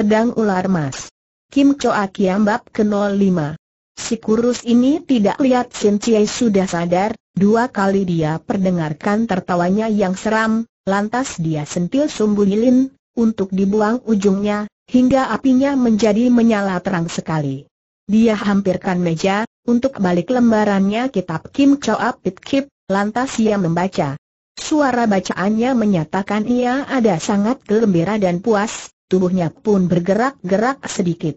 Pedang Ular Mas. Kim Choa Kiam Bab ke-05. Si kurus ini tidak lihat Sin Chie sudah sadar, dua kali dia perdengarkan tertawanya yang seram, lantas dia sentil sumbu lilin, untuk dibuang ujungnya, hingga apinya menjadi menyala terang sekali. Dia hampirkan meja, untuk balik lembarannya kitab Kim Choa Pit Kip, lantas ia membaca. Suara bacaannya menyatakan ia ada sangat gembira dan puas, tubuhnya pun bergerak-gerak sedikit.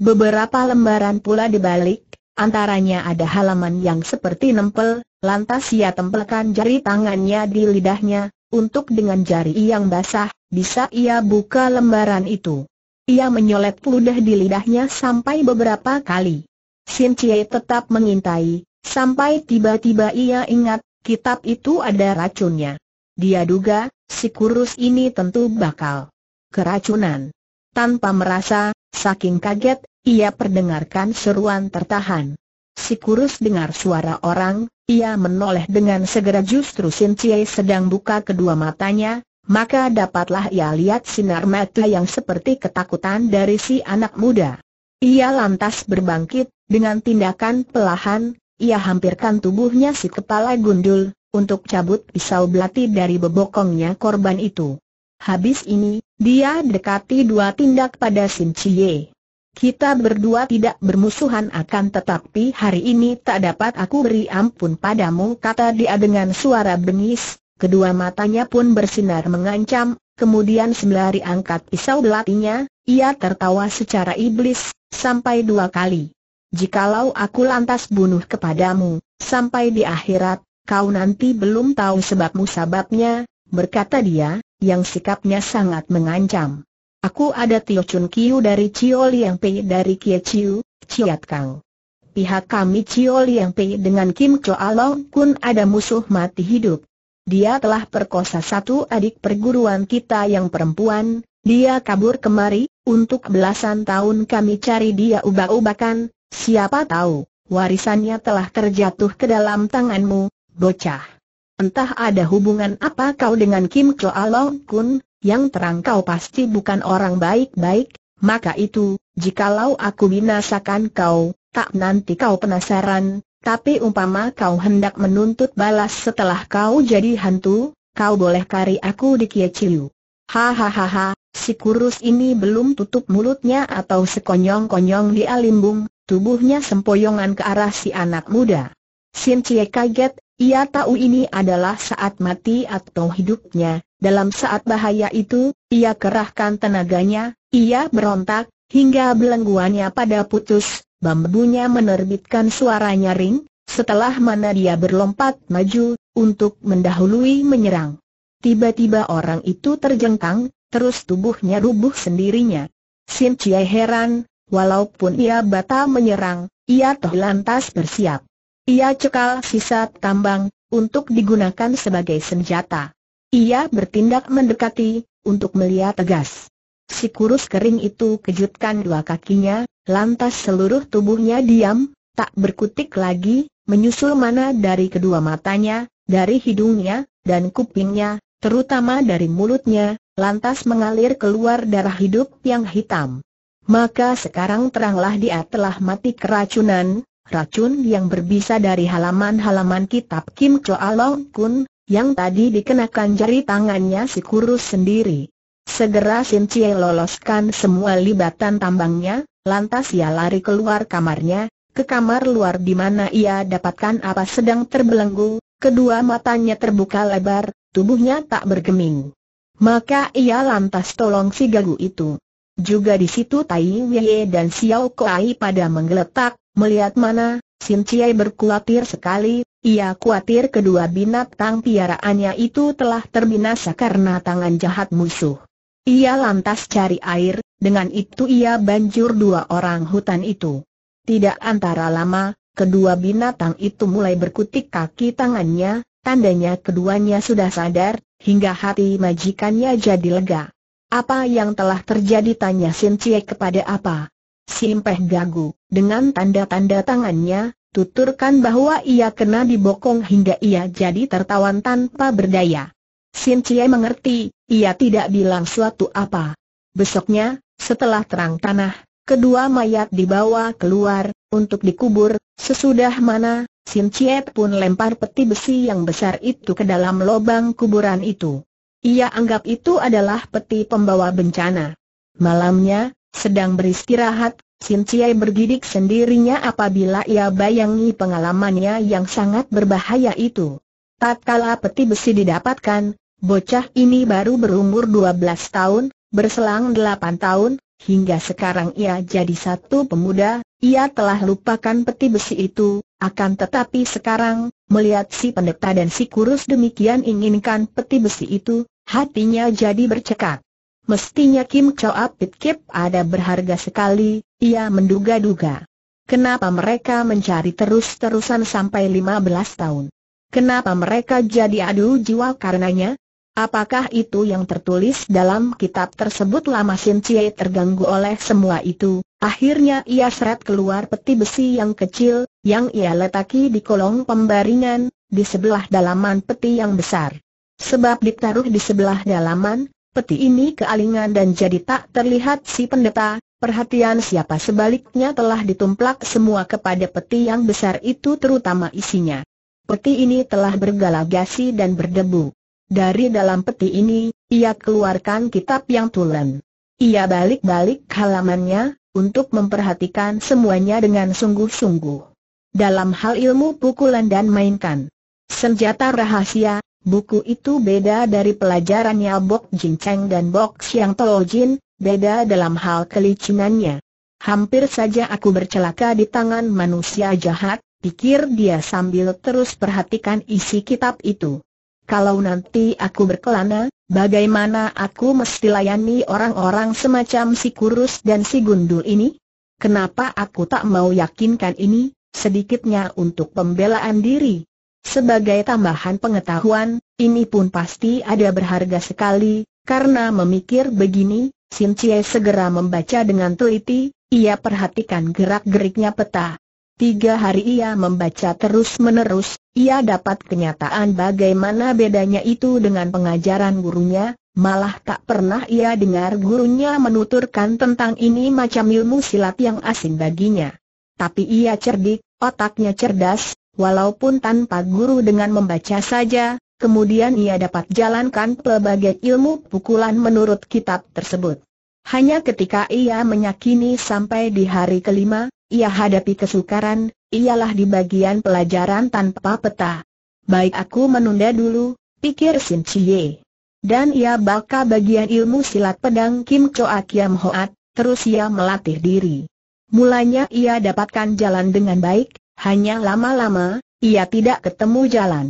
Beberapa lembaran pula dibalik, antaranya ada halaman yang seperti nempel, lantas ia tempelkan jari tangannya di lidahnya, untuk dengan jari yang basah, bisa ia buka lembaran itu. Ia menyolet ludah di lidahnya sampai beberapa kali. Sin Chie tetap mengintai, sampai tiba-tiba ia ingat, kitab itu ada racunnya. Dia duga, si kurus ini tentu bakal keracunan. Tanpa merasa, saking kaget, ia perdengarkan seruan tertahan. Si kurus dengar suara orang, ia menoleh dengan segera justru Sin Chie sedang buka kedua matanya, maka dapatlah ia lihat sinar mata yang seperti ketakutan dari si anak muda. Ia lantas berbangkit, dengan tindakan pelahan, ia hampirkan tubuhnya si kepala gundul, untuk cabut pisau belati dari bebokongnya korban itu. Habis ini, dia dekati dua tindak pada Sim Chie. Kita berdua tidak bermusuhan akan tetapi hari ini tak dapat aku beri ampun padamu kata dia dengan suara bengis, kedua matanya pun bersinar mengancam, kemudian sembari angkat pisau belatinya, ia tertawa secara iblis, sampai dua kali. Jikalau aku lantas bunuh kepadamu, sampai di akhirat, kau nanti belum tahu sebab musababnya, berkata dia, yang sikapnya sangat mengancam. Aku ada Tio Chun Kiu dari Cio Liang Pei dari Kie Chiu, Ciat Kang. Pihak kami Cio Liang Pei dengan Kim Cho Along Kun ada musuh mati hidup. Dia telah perkosa satu adik perguruan kita yang perempuan, dia kabur kemari, untuk belasan tahun kami cari dia ubah ubahkan. siapa tahu, warisannya telah terjatuh ke dalam tanganmu, bocah. Entah ada hubungan apa kau dengan Kim Choalong Kun, yang terang kau pasti bukan orang baik-baik, maka itu, jikalau aku binasakan kau, tak nanti kau penasaran, tapi umpama kau hendak menuntut balas setelah kau jadi hantu, kau boleh kari aku di Chiu. Hahaha, si kurus ini belum tutup mulutnya atau sekonyong-konyong di alimbung, tubuhnya sempoyongan ke arah si anak muda. Sin Cie kaget, ia tahu ini adalah saat mati atau hidupnya, dalam saat bahaya itu, ia kerahkan tenaganya, ia berontak, hingga belengguannya pada putus, bambunya menerbitkan suara nyaring, setelah mana dia berlompat maju, untuk mendahului menyerang. Tiba-tiba orang itu terjengkang, terus tubuhnya rubuh sendirinya. Sin Chie heran, walaupun ia batal menyerang, ia toh lantas bersiap. Ia cekal sisa tambang, untuk digunakan sebagai senjata. Ia bertindak mendekati, untuk melihat tegas. Si kurus kering itu kejutkan dua kakinya, lantas seluruh tubuhnya diam, tak berkutik lagi, menyusul mana dari kedua matanya, dari hidungnya, dan kupingnya, terutama dari mulutnya, lantas mengalir keluar darah hidup yang hitam. Maka sekarang teranglah dia telah mati keracunan, racun yang berbisa dari halaman-halaman kitab Kim Choa Long Kun, yang tadi dikenakan jari tangannya si kurus sendiri. Segera Sin Cie loloskan semua libatan tambangnya, lantas ia lari keluar kamarnya, ke kamar luar di mana ia dapatkan apa sedang terbelenggu, kedua matanya terbuka lebar, tubuhnya tak bergeming. Maka ia lantas tolong si gagu itu. Juga di situ Tai Wei dan Xiao Kuai pada menggeletak, Melihat mana, Sin Ciai berkhawatir sekali, ia khawatir kedua binatang piaraannya itu telah terbinasa karena tangan jahat musuh. Ia lantas cari air, dengan itu ia banjur dua orang hutan itu. Tidak antara lama, kedua binatang itu mulai berkutik kaki tangannya, tandanya keduanya sudah sadar, hingga hati majikannya jadi lega. Apa yang telah terjadi tanya Sin Cie kepada apa? Simpeh gagu, dengan tanda-tanda tangannya, tuturkan bahwa ia kena dibokong hingga ia jadi tertawan tanpa berdaya. Sin Cie mengerti, ia tidak bilang suatu apa. Besoknya, setelah terang tanah, kedua mayat dibawa keluar, untuk dikubur, sesudah mana, Sin Cie pun lempar peti besi yang besar itu ke dalam lubang kuburan itu. Ia anggap itu adalah peti pembawa bencana. Malamnya, sedang beristirahat, Sin Ciai bergidik sendirinya apabila ia bayangi pengalamannya yang sangat berbahaya itu. Tak Tatkala peti besi didapatkan, bocah ini baru berumur 12 tahun, berselang 8 tahun, hingga sekarang ia jadi satu pemuda, ia telah lupakan peti besi itu, akan tetapi sekarang, melihat si pendeta dan si kurus demikian inginkan peti besi itu, hatinya jadi bercekak. Mestinya Kim Choa Pit Kip ada berharga sekali, ia menduga-duga. Kenapa mereka mencari terus-terusan sampai 15 tahun? Kenapa mereka jadi adu jiwa karenanya? Apakah itu yang tertulis dalam kitab tersebut lama Sin Cie terganggu oleh semua itu, akhirnya ia seret keluar peti besi yang kecil, yang ia letaki di kolong pembaringan, di sebelah dalaman peti yang besar. Sebab ditaruh di sebelah dalaman, Peti ini kealingan dan jadi tak terlihat si pendeta, perhatian siapa sebaliknya telah ditumplak semua kepada peti yang besar itu terutama isinya. Peti ini telah bergalagasi dan berdebu. Dari dalam peti ini, ia keluarkan kitab yang tulen. Ia balik-balik halamannya, untuk memperhatikan semuanya dengan sungguh-sungguh. Dalam hal ilmu pukulan dan mainkan senjata rahasia, Buku itu beda dari pelajarannya Bok Jin Cheng dan Bok yang Tolo Jin, beda dalam hal kelicinannya. Hampir saja aku bercelaka di tangan manusia jahat, pikir dia sambil terus perhatikan isi kitab itu. Kalau nanti aku berkelana, bagaimana aku mesti layani orang-orang semacam si kurus dan si gundul ini? Kenapa aku tak mau yakinkan ini, sedikitnya untuk pembelaan diri? Sebagai tambahan pengetahuan, ini pun pasti ada berharga sekali, karena memikir begini, Sin Cie segera membaca dengan teliti, ia perhatikan gerak-geriknya peta. Tiga hari ia membaca terus-menerus, ia dapat kenyataan bagaimana bedanya itu dengan pengajaran gurunya, malah tak pernah ia dengar gurunya menuturkan tentang ini macam ilmu silat yang asing baginya. Tapi ia cerdik, otaknya cerdas, walaupun tanpa guru dengan membaca saja, kemudian ia dapat jalankan pelbagai ilmu pukulan menurut kitab tersebut. Hanya ketika ia menyakini sampai di hari kelima, ia hadapi kesukaran, ialah di bagian pelajaran tanpa peta. Baik aku menunda dulu, pikir Sin Chie. Dan ia bakal bagian ilmu silat pedang Kim Choa Kiam Hoat, terus ia melatih diri. Mulanya ia dapatkan jalan dengan baik, hanya lama-lama, ia tidak ketemu jalan.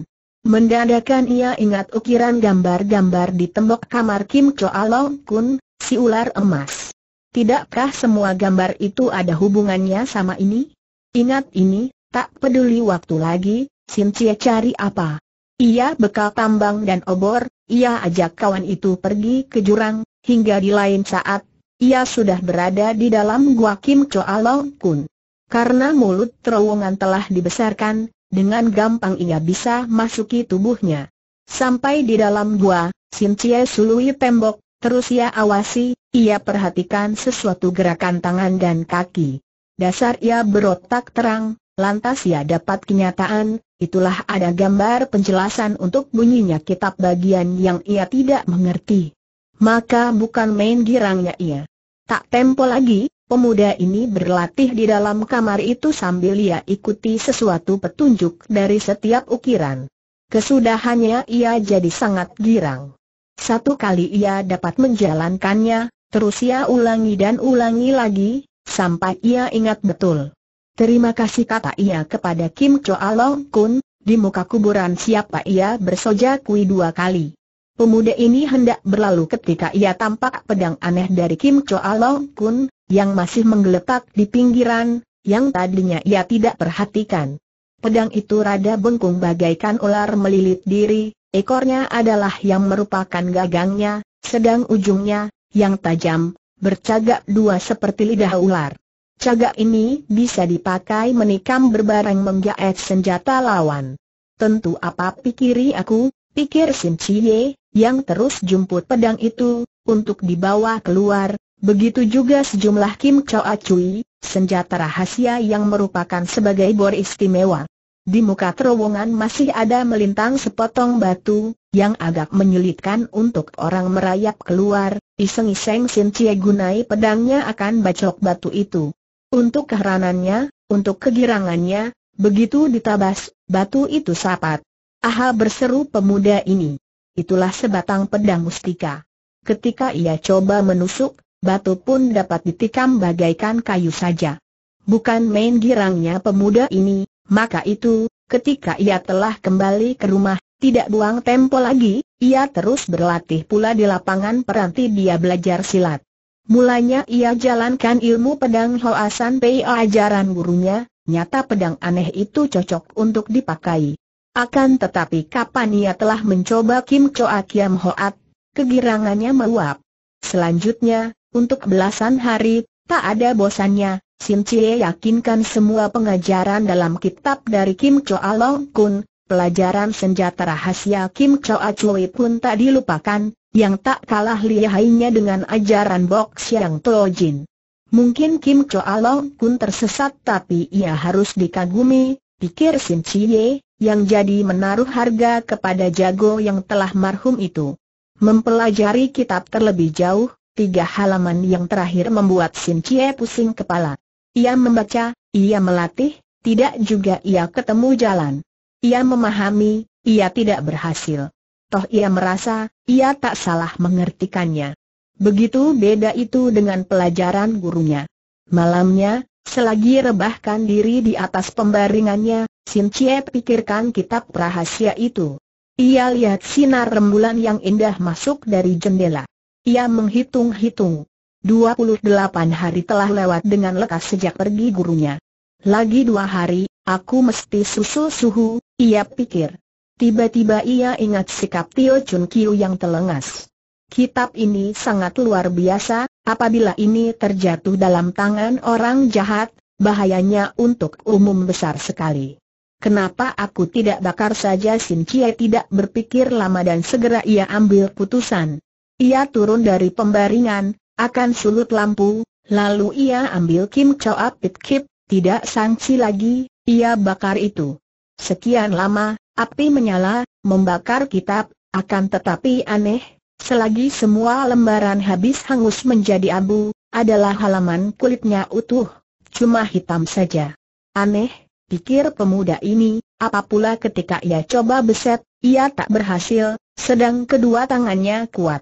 Mendadakan ia ingat ukiran gambar-gambar di tembok kamar Kim Cho Along Kun, si ular emas. Tidakkah semua gambar itu ada hubungannya sama ini? Ingat ini, tak peduli waktu lagi, Sintia cari apa? Ia bekal tambang dan obor, ia ajak kawan itu pergi ke jurang, hingga di lain saat, ia sudah berada di dalam gua Kim Cho Along Kun. Karena mulut terowongan telah dibesarkan, dengan gampang ia bisa masuki tubuhnya. Sampai di dalam gua, Sin Chie sului tembok, terus ia awasi, ia perhatikan sesuatu gerakan tangan dan kaki. Dasar ia berotak terang, lantas ia dapat kenyataan, itulah ada gambar penjelasan untuk bunyinya kitab bagian yang ia tidak mengerti. Maka bukan main girangnya ia. Tak tempo lagi, Pemuda ini berlatih di dalam kamar itu sambil ia ikuti sesuatu petunjuk dari setiap ukiran. Kesudahannya ia jadi sangat girang. Satu kali ia dapat menjalankannya, terus ia ulangi dan ulangi lagi, sampai ia ingat betul. Terima kasih kata ia kepada Kim Choa Long Kun, di muka kuburan siapa ia bersoja kui dua kali. Pemuda ini hendak berlalu ketika ia tampak pedang aneh dari Kim Choa Long Kun, yang masih menggeletak di pinggiran, yang tadinya ia tidak perhatikan. Pedang itu rada bengkung bagaikan ular melilit diri, ekornya adalah yang merupakan gagangnya, sedang ujungnya, yang tajam, bercagak dua seperti lidah ular. Cagak ini bisa dipakai menikam berbareng menggaet senjata lawan. Tentu apa pikiri aku, pikir Sim Chie, yang terus jumput pedang itu, untuk dibawa keluar, Begitu juga sejumlah Kim chow acui senjata rahasia yang merupakan sebagai bor istimewa. Di muka terowongan masih ada melintang sepotong batu, yang agak menyulitkan untuk orang merayap keluar, iseng-iseng Sin Cie gunai pedangnya akan bacok batu itu. Untuk keheranannya, untuk kegirangannya, begitu ditabas, batu itu sapat. Aha berseru pemuda ini. Itulah sebatang pedang mustika. Ketika ia coba menusuk, batu pun dapat ditikam bagaikan kayu saja. Bukan main girangnya pemuda ini, maka itu, ketika ia telah kembali ke rumah, tidak buang tempo lagi, ia terus berlatih pula di lapangan peranti dia belajar silat. Mulanya ia jalankan ilmu pedang Hoasan Pei ajaran gurunya, nyata pedang aneh itu cocok untuk dipakai. Akan tetapi kapan ia telah mencoba Kim Choa Kiam Hoat, kegirangannya meluap. Selanjutnya, untuk belasan hari, tak ada bosannya, Sim Cie yakinkan semua pengajaran dalam kitab dari Kim Choa Long Kun, pelajaran senjata rahasia Kim Choa Chui pun tak dilupakan, yang tak kalah lihainya dengan ajaran Bok Siang Jin. Mungkin Kim Choa Long Kun tersesat tapi ia harus dikagumi, pikir Sim Cie, yang jadi menaruh harga kepada jago yang telah marhum itu. Mempelajari kitab terlebih jauh, Tiga halaman yang terakhir membuat Sin Cie pusing kepala. Ia membaca, ia melatih, tidak juga ia ketemu jalan. Ia memahami, ia tidak berhasil. Toh ia merasa, ia tak salah mengertikannya. Begitu beda itu dengan pelajaran gurunya. Malamnya, selagi rebahkan diri di atas pembaringannya, Sin Cie pikirkan kitab rahasia itu. Ia lihat sinar rembulan yang indah masuk dari jendela. Ia menghitung-hitung. 28 hari telah lewat dengan lekas sejak pergi gurunya. Lagi dua hari, aku mesti susul suhu, ia pikir. Tiba-tiba ia ingat sikap Tio Chun Kiu yang telengas. Kitab ini sangat luar biasa, apabila ini terjatuh dalam tangan orang jahat, bahayanya untuk umum besar sekali. Kenapa aku tidak bakar saja Sin Chie tidak berpikir lama dan segera ia ambil putusan. Ia turun dari pembaringan, akan sulut lampu, lalu ia ambil Kim Choa Pit Kip, tidak sangsi lagi, ia bakar itu. Sekian lama, api menyala, membakar kitab, akan tetapi aneh, selagi semua lembaran habis hangus menjadi abu, adalah halaman kulitnya utuh, cuma hitam saja. Aneh, pikir pemuda ini, apa pula ketika ia coba beset, ia tak berhasil, sedang kedua tangannya kuat.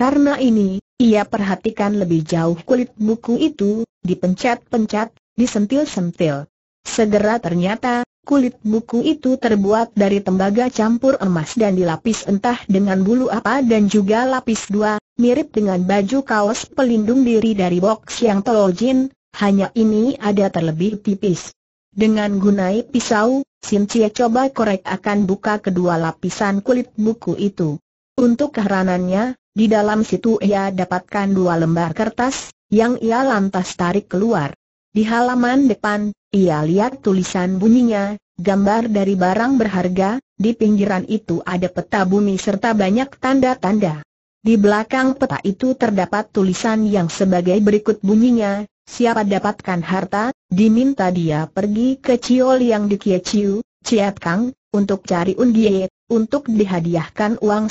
Karena ini, ia perhatikan lebih jauh kulit buku itu, dipencet-pencet, disentil-sentil. Segera ternyata, kulit buku itu terbuat dari tembaga campur emas dan dilapis entah dengan bulu apa dan juga lapis dua, mirip dengan baju kaos pelindung diri dari box yang telojin, hanya ini ada terlebih tipis. Dengan gunai pisau, Sincie coba korek akan buka kedua lapisan kulit buku itu. Untuk keheranannya, di dalam situ ia dapatkan dua lembar kertas, yang ia lantas tarik keluar. Di halaman depan, ia lihat tulisan bunyinya, gambar dari barang berharga, di pinggiran itu ada peta bumi serta banyak tanda-tanda. Di belakang peta itu terdapat tulisan yang sebagai berikut bunyinya, siapa dapatkan harta, diminta dia pergi ke Ciol yang di Ciu, Ciat Kang, untuk cari undiet, untuk dihadiahkan uang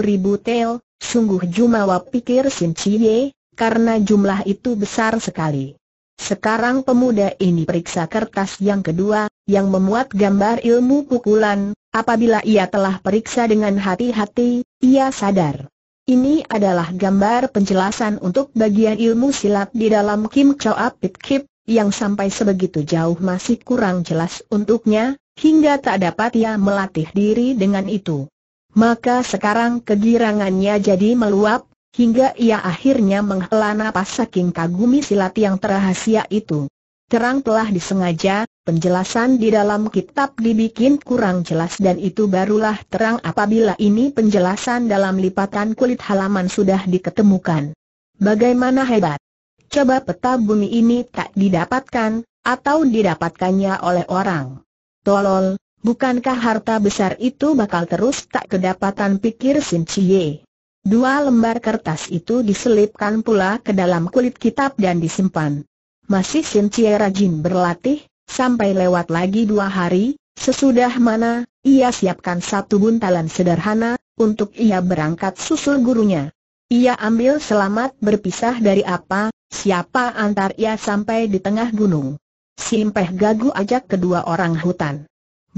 ribu tel, Sungguh jumawa pikir Sin Cie, karena jumlah itu besar sekali. Sekarang pemuda ini periksa kertas yang kedua, yang memuat gambar ilmu pukulan, apabila ia telah periksa dengan hati-hati, ia sadar. Ini adalah gambar penjelasan untuk bagian ilmu silat di dalam Kim Choa Pit Kip, yang sampai sebegitu jauh masih kurang jelas untuknya, hingga tak dapat ia melatih diri dengan itu maka sekarang kegirangannya jadi meluap, hingga ia akhirnya menghela napas saking kagumi silat yang terahasia itu. Terang telah disengaja, penjelasan di dalam kitab dibikin kurang jelas dan itu barulah terang apabila ini penjelasan dalam lipatan kulit halaman sudah diketemukan. Bagaimana hebat? Coba peta bumi ini tak didapatkan, atau didapatkannya oleh orang. Tolol, Bukankah harta besar itu bakal terus tak kedapatan pikir Sin Chie? Dua lembar kertas itu diselipkan pula ke dalam kulit kitab dan disimpan. Masih Sin Chie rajin berlatih, sampai lewat lagi dua hari, sesudah mana, ia siapkan satu buntalan sederhana, untuk ia berangkat susul gurunya. Ia ambil selamat berpisah dari apa, siapa antar ia sampai di tengah gunung. Simpeh gagu ajak kedua orang hutan.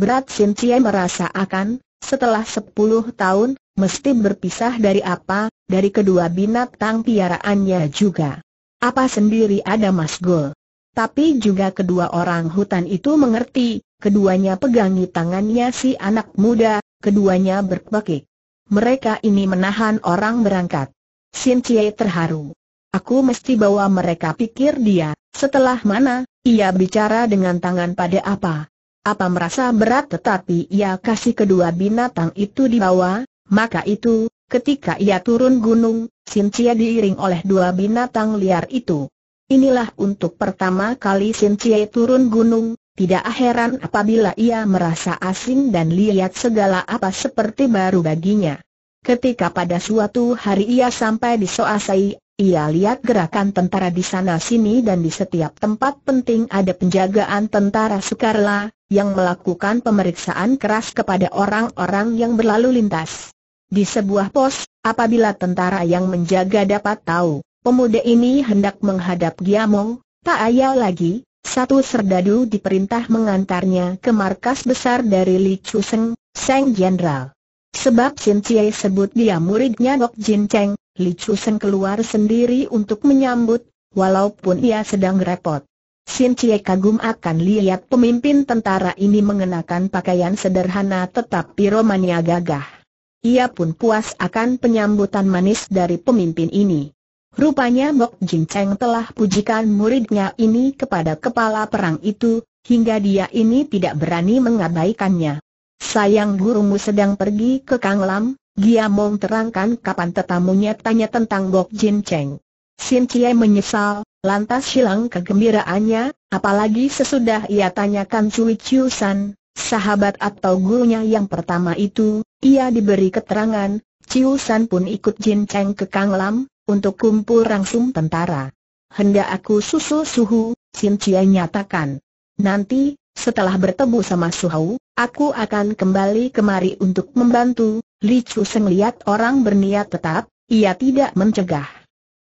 Berat Sin Cie merasa akan, setelah 10 tahun, mesti berpisah dari apa, dari kedua binatang piaraannya juga. Apa sendiri ada Mas Gol. Tapi juga kedua orang hutan itu mengerti, keduanya pegangi tangannya si anak muda, keduanya berpekik. Mereka ini menahan orang berangkat. Sin Cie terharu. Aku mesti bawa mereka pikir dia, setelah mana, ia bicara dengan tangan pada apa, apa merasa berat tetapi ia kasih kedua binatang itu di bawah, maka itu, ketika ia turun gunung, Sintia diiring oleh dua binatang liar itu. Inilah untuk pertama kali Sintia turun gunung, tidak heran apabila ia merasa asing dan lihat segala apa seperti baru baginya. Ketika pada suatu hari ia sampai di Soasai, ia lihat gerakan tentara di sana sini dan di setiap tempat penting ada penjagaan tentara Sukarla, yang melakukan pemeriksaan keras kepada orang-orang yang berlalu lintas. Di sebuah pos, apabila tentara yang menjaga dapat tahu, pemuda ini hendak menghadap Giamong, tak ayal lagi, satu serdadu diperintah mengantarnya ke markas besar dari Li Chu Seng Jenderal. Sebab Sin Cie sebut dia muridnya Dok Jin Cheng, Li Seng keluar sendiri untuk menyambut, walaupun ia sedang repot. Sin Cie kagum akan lihat pemimpin tentara ini mengenakan pakaian sederhana tetapi romania gagah. Ia pun puas akan penyambutan manis dari pemimpin ini. Rupanya Bok Jin Cheng telah pujikan muridnya ini kepada kepala perang itu, hingga dia ini tidak berani mengabaikannya. Sayang gurumu sedang pergi ke Kang Lam, Kanglam, mau terangkan kapan tetamunya tanya tentang Bok Jin Cheng. Sin Cie menyesal, Lantas hilang kegembiraannya, apalagi sesudah ia tanyakan Cui Chiu San, sahabat atau gurunya yang pertama itu, ia diberi keterangan, Chiu San pun ikut Jin Cheng ke Kang Lam, untuk kumpul langsung tentara. Hendak aku susu suhu, Sin Chia nyatakan. Nanti, setelah bertemu sama Hau, aku akan kembali kemari untuk membantu. Li Chu Seng lihat orang berniat tetap, ia tidak mencegah.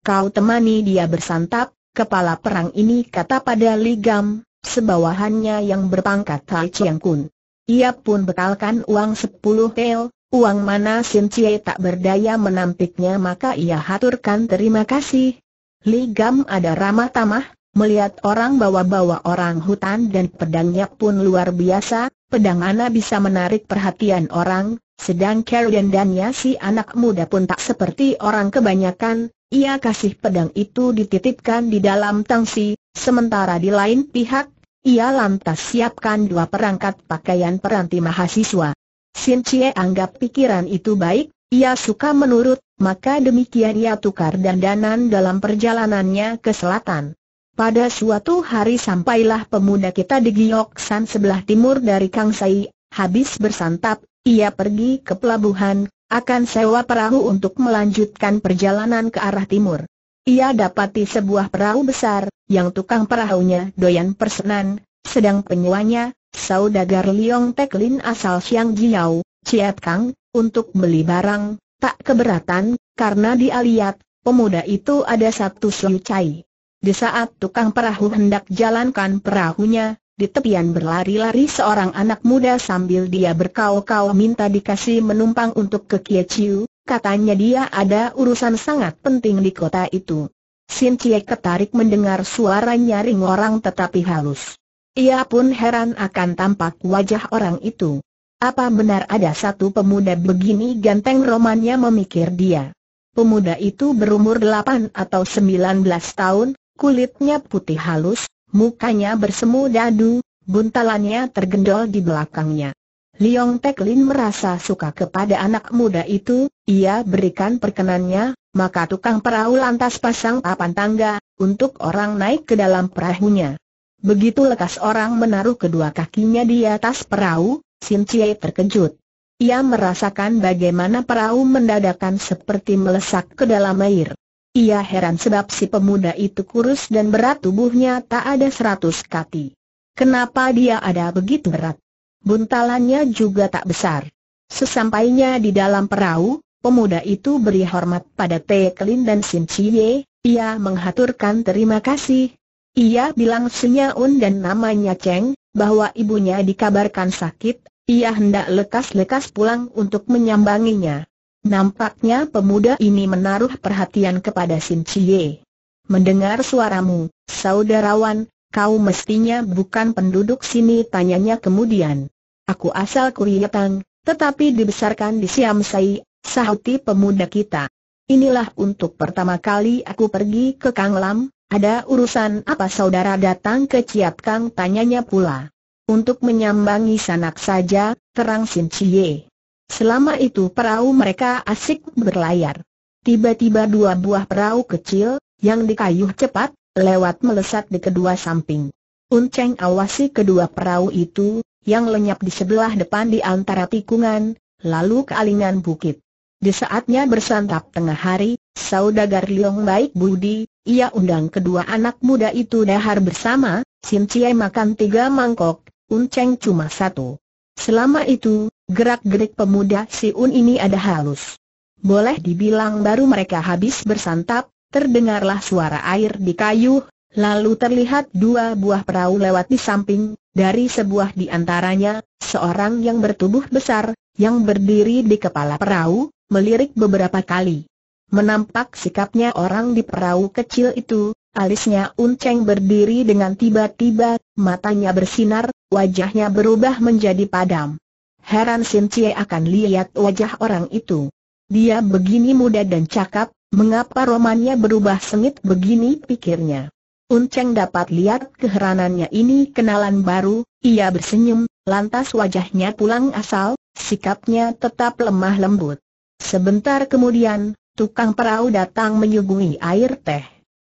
Kau temani dia bersantap, kepala perang ini kata pada Ligam, sebawahannya yang berpangkat Tai Chiang Kun. Ia pun bekalkan uang sepuluh tel, uang mana Sin Chie tak berdaya menampiknya maka ia haturkan terima kasih. Ligam ada ramah tamah, melihat orang bawa-bawa orang hutan dan pedangnya pun luar biasa, pedang Ana bisa menarik perhatian orang, sedang Carol dan Danya si anak muda pun tak seperti orang kebanyakan, ia kasih pedang itu dititipkan di dalam tangsi, sementara di lain pihak, ia lantas siapkan dua perangkat pakaian peranti mahasiswa. Sin Chie anggap pikiran itu baik, ia suka menurut, maka demikian ia tukar dandanan dalam perjalanannya ke selatan. Pada suatu hari sampailah pemuda kita di Gioksan sebelah timur dari Kangsai, habis bersantap, ia pergi ke pelabuhan, akan sewa perahu untuk melanjutkan perjalanan ke arah timur. Ia dapati sebuah perahu besar, yang tukang perahunya doyan persenan, sedang penyewanya, saudagar Liong Teklin asal Siang Jiao, Ciat Kang, untuk beli barang, tak keberatan, karena dia lihat, pemuda itu ada satu suyu cai. Di saat tukang perahu hendak jalankan perahunya, di tepian berlari-lari seorang anak muda sambil dia berkau-kau minta dikasih menumpang untuk ke Chiu, katanya dia ada urusan sangat penting di kota itu. Sin Chie ketarik mendengar suara nyaring orang tetapi halus. Ia pun heran akan tampak wajah orang itu. Apa benar ada satu pemuda begini ganteng romannya memikir dia. Pemuda itu berumur 8 atau 19 tahun, kulitnya putih halus, Mukanya bersemu dadu, buntalannya tergendol di belakangnya. Liong Tek Lin merasa suka kepada anak muda itu, ia berikan perkenannya, maka tukang perahu lantas pasang papan tangga, untuk orang naik ke dalam perahunya. Begitu lekas orang menaruh kedua kakinya di atas perahu, Sin Cie terkejut. Ia merasakan bagaimana perahu mendadakan seperti melesak ke dalam air. Ia heran sebab si pemuda itu kurus dan berat tubuhnya tak ada seratus kati. Kenapa dia ada begitu berat? Buntalannya juga tak besar. Sesampainya di dalam perahu, pemuda itu beri hormat pada Teh Kelin dan Sin Chie, ia menghaturkan terima kasih. Ia bilang Senyaun dan namanya Cheng, bahwa ibunya dikabarkan sakit, ia hendak lekas-lekas pulang untuk menyambanginya. Nampaknya pemuda ini menaruh perhatian kepada Sin Chie. Mendengar suaramu, saudarawan, kau mestinya bukan penduduk sini tanyanya kemudian. Aku asal Kuriatang, tetapi dibesarkan di Siam Sai, sahuti pemuda kita. Inilah untuk pertama kali aku pergi ke Kang Lam, ada urusan apa saudara datang ke Ciat Kang tanyanya pula. Untuk menyambangi sanak saja, terang Sin Cie. Selama itu perahu mereka asik berlayar. Tiba-tiba dua buah perahu kecil, yang dikayuh cepat, lewat melesat di kedua samping. Unceng awasi kedua perahu itu, yang lenyap di sebelah depan di antara tikungan, lalu kealingan bukit. Di saatnya bersantap tengah hari, saudagar Liong Baik Budi, ia undang kedua anak muda itu dahar bersama, Sin Cie makan tiga mangkok, Unceng cuma satu. Selama itu, Gerak-gerik pemuda Si Un ini ada halus. Boleh dibilang baru mereka habis bersantap, terdengarlah suara air di kayu, lalu terlihat dua buah perahu lewat di samping, dari sebuah di antaranya, seorang yang bertubuh besar, yang berdiri di kepala perahu, melirik beberapa kali. Menampak sikapnya orang di perahu kecil itu, alisnya unceng berdiri dengan tiba-tiba, matanya bersinar, wajahnya berubah menjadi padam. Heran Sin Cie akan lihat wajah orang itu. Dia begini muda dan cakap, mengapa romannya berubah sengit begini pikirnya. Unceng dapat lihat keheranannya ini kenalan baru, ia bersenyum, lantas wajahnya pulang asal, sikapnya tetap lemah lembut. Sebentar kemudian, tukang perahu datang menyuguhi air teh.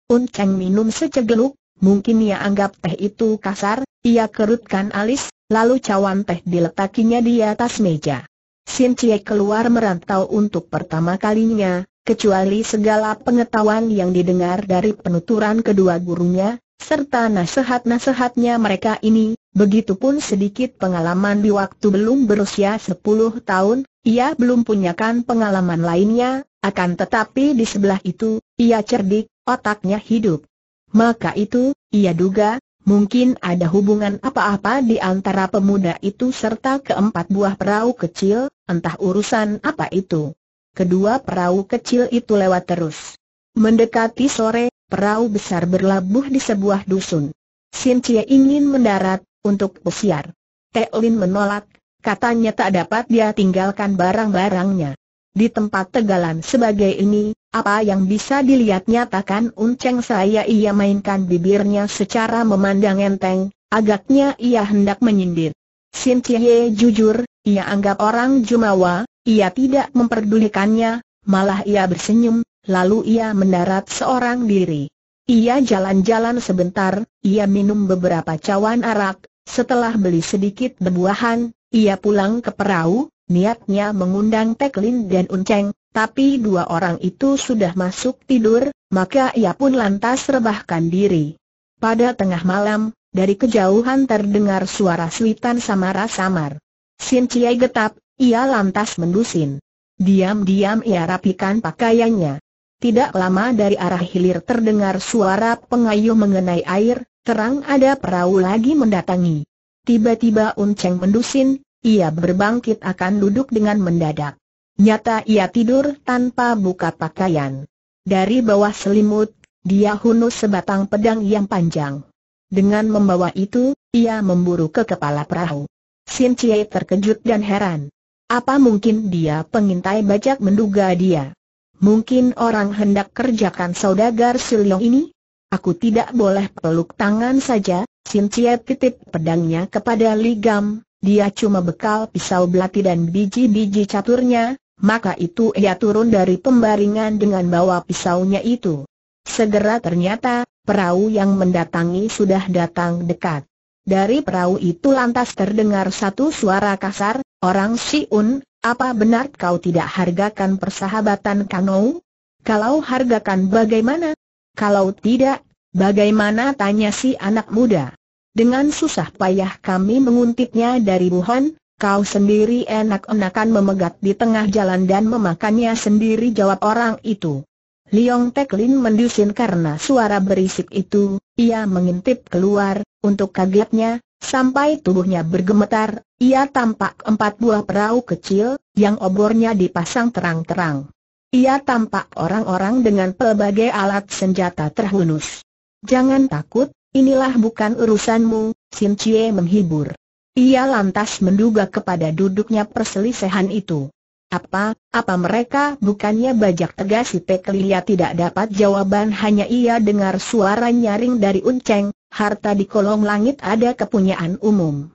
Unceng minum secegeluk, mungkin ia anggap teh itu kasar, ia kerutkan alis, lalu cawan teh diletakinya di atas meja. Sin Cie keluar merantau untuk pertama kalinya, kecuali segala pengetahuan yang didengar dari penuturan kedua gurunya, serta nasihat-nasihatnya mereka ini, begitupun sedikit pengalaman di waktu belum berusia 10 tahun, ia belum punyakan pengalaman lainnya, akan tetapi di sebelah itu, ia cerdik, otaknya hidup. Maka itu, ia duga, Mungkin ada hubungan apa-apa di antara pemuda itu serta keempat buah perahu kecil, entah urusan apa itu. Kedua perahu kecil itu lewat terus. Mendekati sore, perahu besar berlabuh di sebuah dusun. Sincie ingin mendarat, untuk pesiar. Teolin menolak, katanya tak dapat dia tinggalkan barang-barangnya. Di tempat tegalan sebagai ini, apa yang bisa dilihat nyatakan unceng saya ia mainkan bibirnya secara memandang enteng, agaknya ia hendak menyindir. Sin Cie jujur, ia anggap orang Jumawa, ia tidak memperdulikannya, malah ia bersenyum, lalu ia mendarat seorang diri. Ia jalan-jalan sebentar, ia minum beberapa cawan arak, setelah beli sedikit berbuahan, ia pulang ke perahu, niatnya mengundang Teklin dan Unceng, tapi dua orang itu sudah masuk tidur, maka ia pun lantas rebahkan diri. Pada tengah malam, dari kejauhan terdengar suara suitan samar-samar. Sin Ciai getap, ia lantas mendusin. Diam-diam ia rapikan pakaiannya. Tidak lama dari arah hilir terdengar suara pengayuh mengenai air, terang ada perahu lagi mendatangi. Tiba-tiba Unceng mendusin, ia berbangkit akan duduk dengan mendadak. Nyata ia tidur tanpa buka pakaian. Dari bawah selimut, dia hunus sebatang pedang yang panjang. Dengan membawa itu, ia memburu ke kepala perahu. Sin Chie terkejut dan heran. Apa mungkin dia pengintai bajak menduga dia? Mungkin orang hendak kerjakan saudagar Suliong ini? Aku tidak boleh peluk tangan saja, Sin Chie titip pedangnya kepada Ligam, dia cuma bekal pisau belati dan biji-biji caturnya, maka itu ia turun dari pembaringan dengan bawa pisaunya itu. Segera ternyata, perahu yang mendatangi sudah datang dekat. Dari perahu itu lantas terdengar satu suara kasar, Orang Siun, apa benar kau tidak hargakan persahabatan Kangou? Kalau hargakan bagaimana? Kalau tidak, bagaimana tanya si anak muda? Dengan susah payah kami menguntitnya dari buhon. Kau sendiri enak-enakan memegat di tengah jalan dan memakannya sendiri jawab orang itu. Liong Tek mendusin karena suara berisik itu, ia mengintip keluar, untuk kagetnya, sampai tubuhnya bergemetar, ia tampak empat buah perahu kecil, yang obornya dipasang terang-terang. Ia tampak orang-orang dengan pelbagai alat senjata terhunus. Jangan takut, inilah bukan urusanmu, Sin Chie menghibur. Ia lantas menduga kepada duduknya perselisihan itu. Apa, apa mereka bukannya bajak tegas si Lilia tidak dapat jawaban hanya ia dengar suara nyaring dari Unceng, harta di kolong langit ada kepunyaan umum.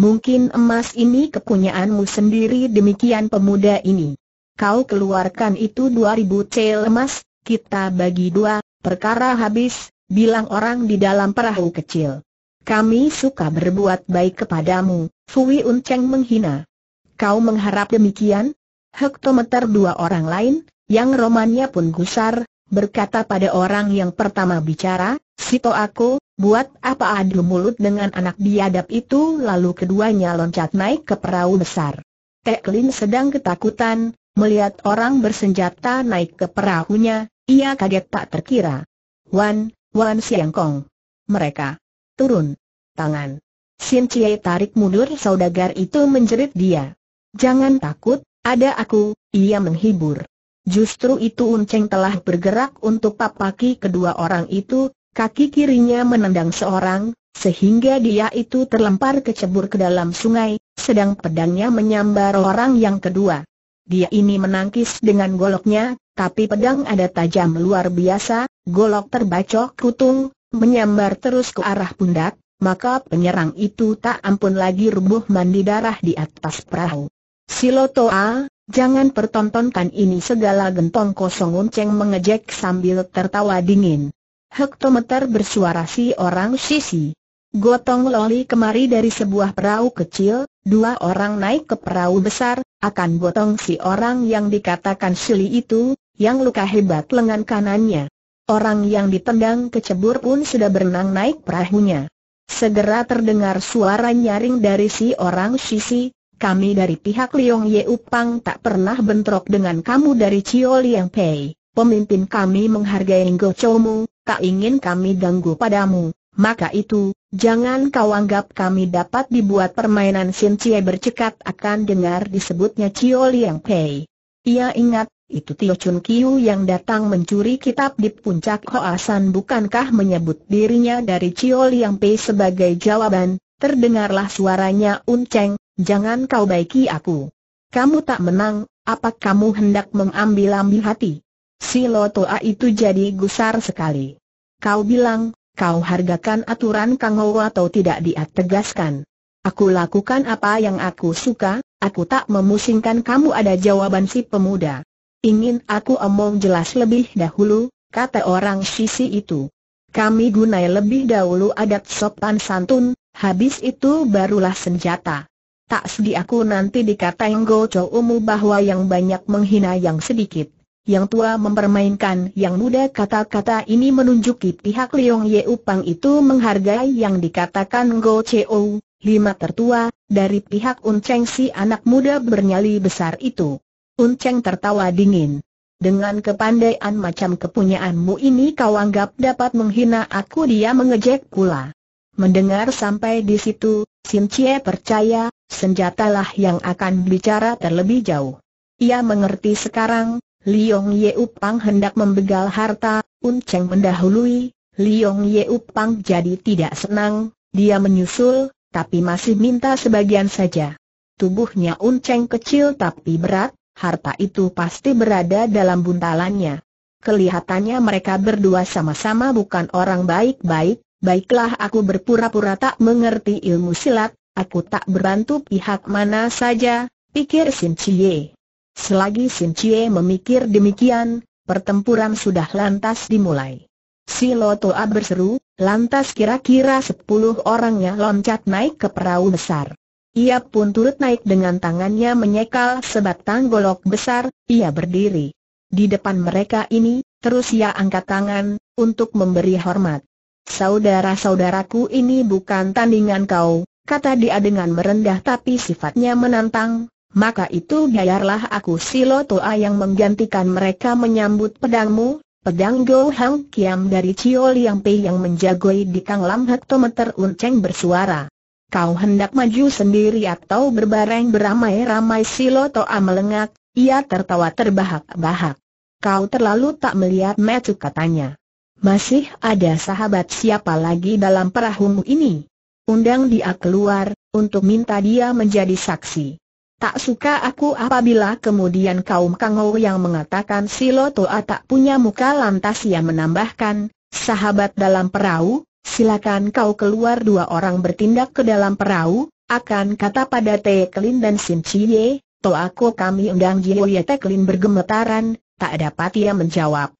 Mungkin emas ini kepunyaanmu sendiri demikian pemuda ini. Kau keluarkan itu 2000 cel emas, kita bagi dua, perkara habis, bilang orang di dalam perahu kecil. Kami suka berbuat baik kepadamu, Fui Unceng menghina. Kau mengharap demikian? Hektometer dua orang lain, yang romannya pun gusar, berkata pada orang yang pertama bicara, Sito aku, buat apa adu mulut dengan anak biadab itu lalu keduanya loncat naik ke perahu besar. Teklin sedang ketakutan, melihat orang bersenjata naik ke perahunya, ia kaget tak terkira. Wan, Wan Kong. Mereka Turun. Tangan. Xin Chie tarik mundur saudagar itu menjerit dia. Jangan takut, ada aku, ia menghibur. Justru itu Unceng telah bergerak untuk papaki kedua orang itu, kaki kirinya menendang seorang, sehingga dia itu terlempar kecebur ke dalam sungai, sedang pedangnya menyambar orang yang kedua. Dia ini menangkis dengan goloknya, tapi pedang ada tajam luar biasa, golok terbacok kutung, menyambar terus ke arah pundak, maka penyerang itu tak ampun lagi rubuh mandi darah di atas perahu. Silotoa, jangan pertontonkan ini segala gentong kosong unceng mengejek sambil tertawa dingin. Hektometer bersuara si orang sisi. Gotong loli kemari dari sebuah perahu kecil, dua orang naik ke perahu besar, akan gotong si orang yang dikatakan Sili itu, yang luka hebat lengan kanannya. Orang yang ditendang kecebur pun sudah berenang naik perahunya. Segera terdengar suara nyaring dari si orang Sisi, kami dari pihak Liong Ye Upang tak pernah bentrok dengan kamu dari Cio Liang Pei. Pemimpin kami menghargai Gocomu, tak ingin kami ganggu padamu. Maka itu, jangan kau anggap kami dapat dibuat permainan Sin Cie bercekat akan dengar disebutnya Cio Liang Pei. Ia ingat, itu Tio Chun Kiu yang datang mencuri kitab di puncak Hoasan bukankah menyebut dirinya dari Ciol Yang Pei sebagai jawaban, terdengarlah suaranya Unceng, jangan kau baiki aku. Kamu tak menang, apa kamu hendak mengambil-ambil hati? Si Toa itu jadi gusar sekali. Kau bilang, kau hargakan aturan Kang Ho atau tidak diategaskan? Aku lakukan apa yang aku suka, aku tak memusingkan kamu ada jawaban si pemuda. Ingin aku omong jelas lebih dahulu, kata orang sisi itu. Kami gunai lebih dahulu adat sopan santun, habis itu barulah senjata. Tak sedih aku nanti dikatain goco umu bahwa yang banyak menghina yang sedikit. Yang tua mempermainkan yang muda kata-kata ini menunjuki pihak Leong Ye Upang itu menghargai yang dikatakan Go Cheo, lima tertua, dari pihak Cheng si anak muda bernyali besar itu. Unceng tertawa dingin. Dengan kepandaian macam kepunyaanmu ini kau anggap dapat menghina aku dia mengejek pula. Mendengar sampai di situ, Sim Chie percaya, senjatalah yang akan bicara terlebih jauh. Ia mengerti sekarang, Liong Ye Upang hendak membegal harta, Unceng mendahului, Liong Ye Upang jadi tidak senang, dia menyusul, tapi masih minta sebagian saja. Tubuhnya Unceng kecil tapi berat, harta itu pasti berada dalam buntalannya. Kelihatannya mereka berdua sama-sama bukan orang baik-baik, baiklah aku berpura-pura tak mengerti ilmu silat, aku tak berbantu pihak mana saja, pikir Sin Chie. Selagi Sin Chie memikir demikian, pertempuran sudah lantas dimulai. Si Lotoa berseru, lantas kira-kira sepuluh orangnya loncat naik ke perahu besar. Ia pun turut naik dengan tangannya menyekal sebatang golok besar, ia berdiri. Di depan mereka ini, terus ia angkat tangan, untuk memberi hormat. Saudara-saudaraku ini bukan tandingan kau, kata dia dengan merendah tapi sifatnya menantang, maka itu biarlah aku Silo Toa yang menggantikan mereka menyambut pedangmu, pedang Go Hang Kiam dari Chiol Yang Pei yang menjagoi di Kang Lam Hektometer Unceng bersuara. Kau hendak maju sendiri atau berbareng beramai-ramai si Lotoa melengak, ia tertawa terbahak-bahak. Kau terlalu tak melihat Metu katanya. Masih ada sahabat siapa lagi dalam perahumu ini? Undang dia keluar, untuk minta dia menjadi saksi. Tak suka aku apabila kemudian kaum Kangau yang mengatakan si Lotoa tak punya muka lantas ia menambahkan, sahabat dalam perahu, Silakan kau keluar dua orang bertindak ke dalam perahu, akan kata pada Teklin dan Sim Chie, to aku kami undang Jioye Teklin bergemetaran, tak dapat ia menjawab.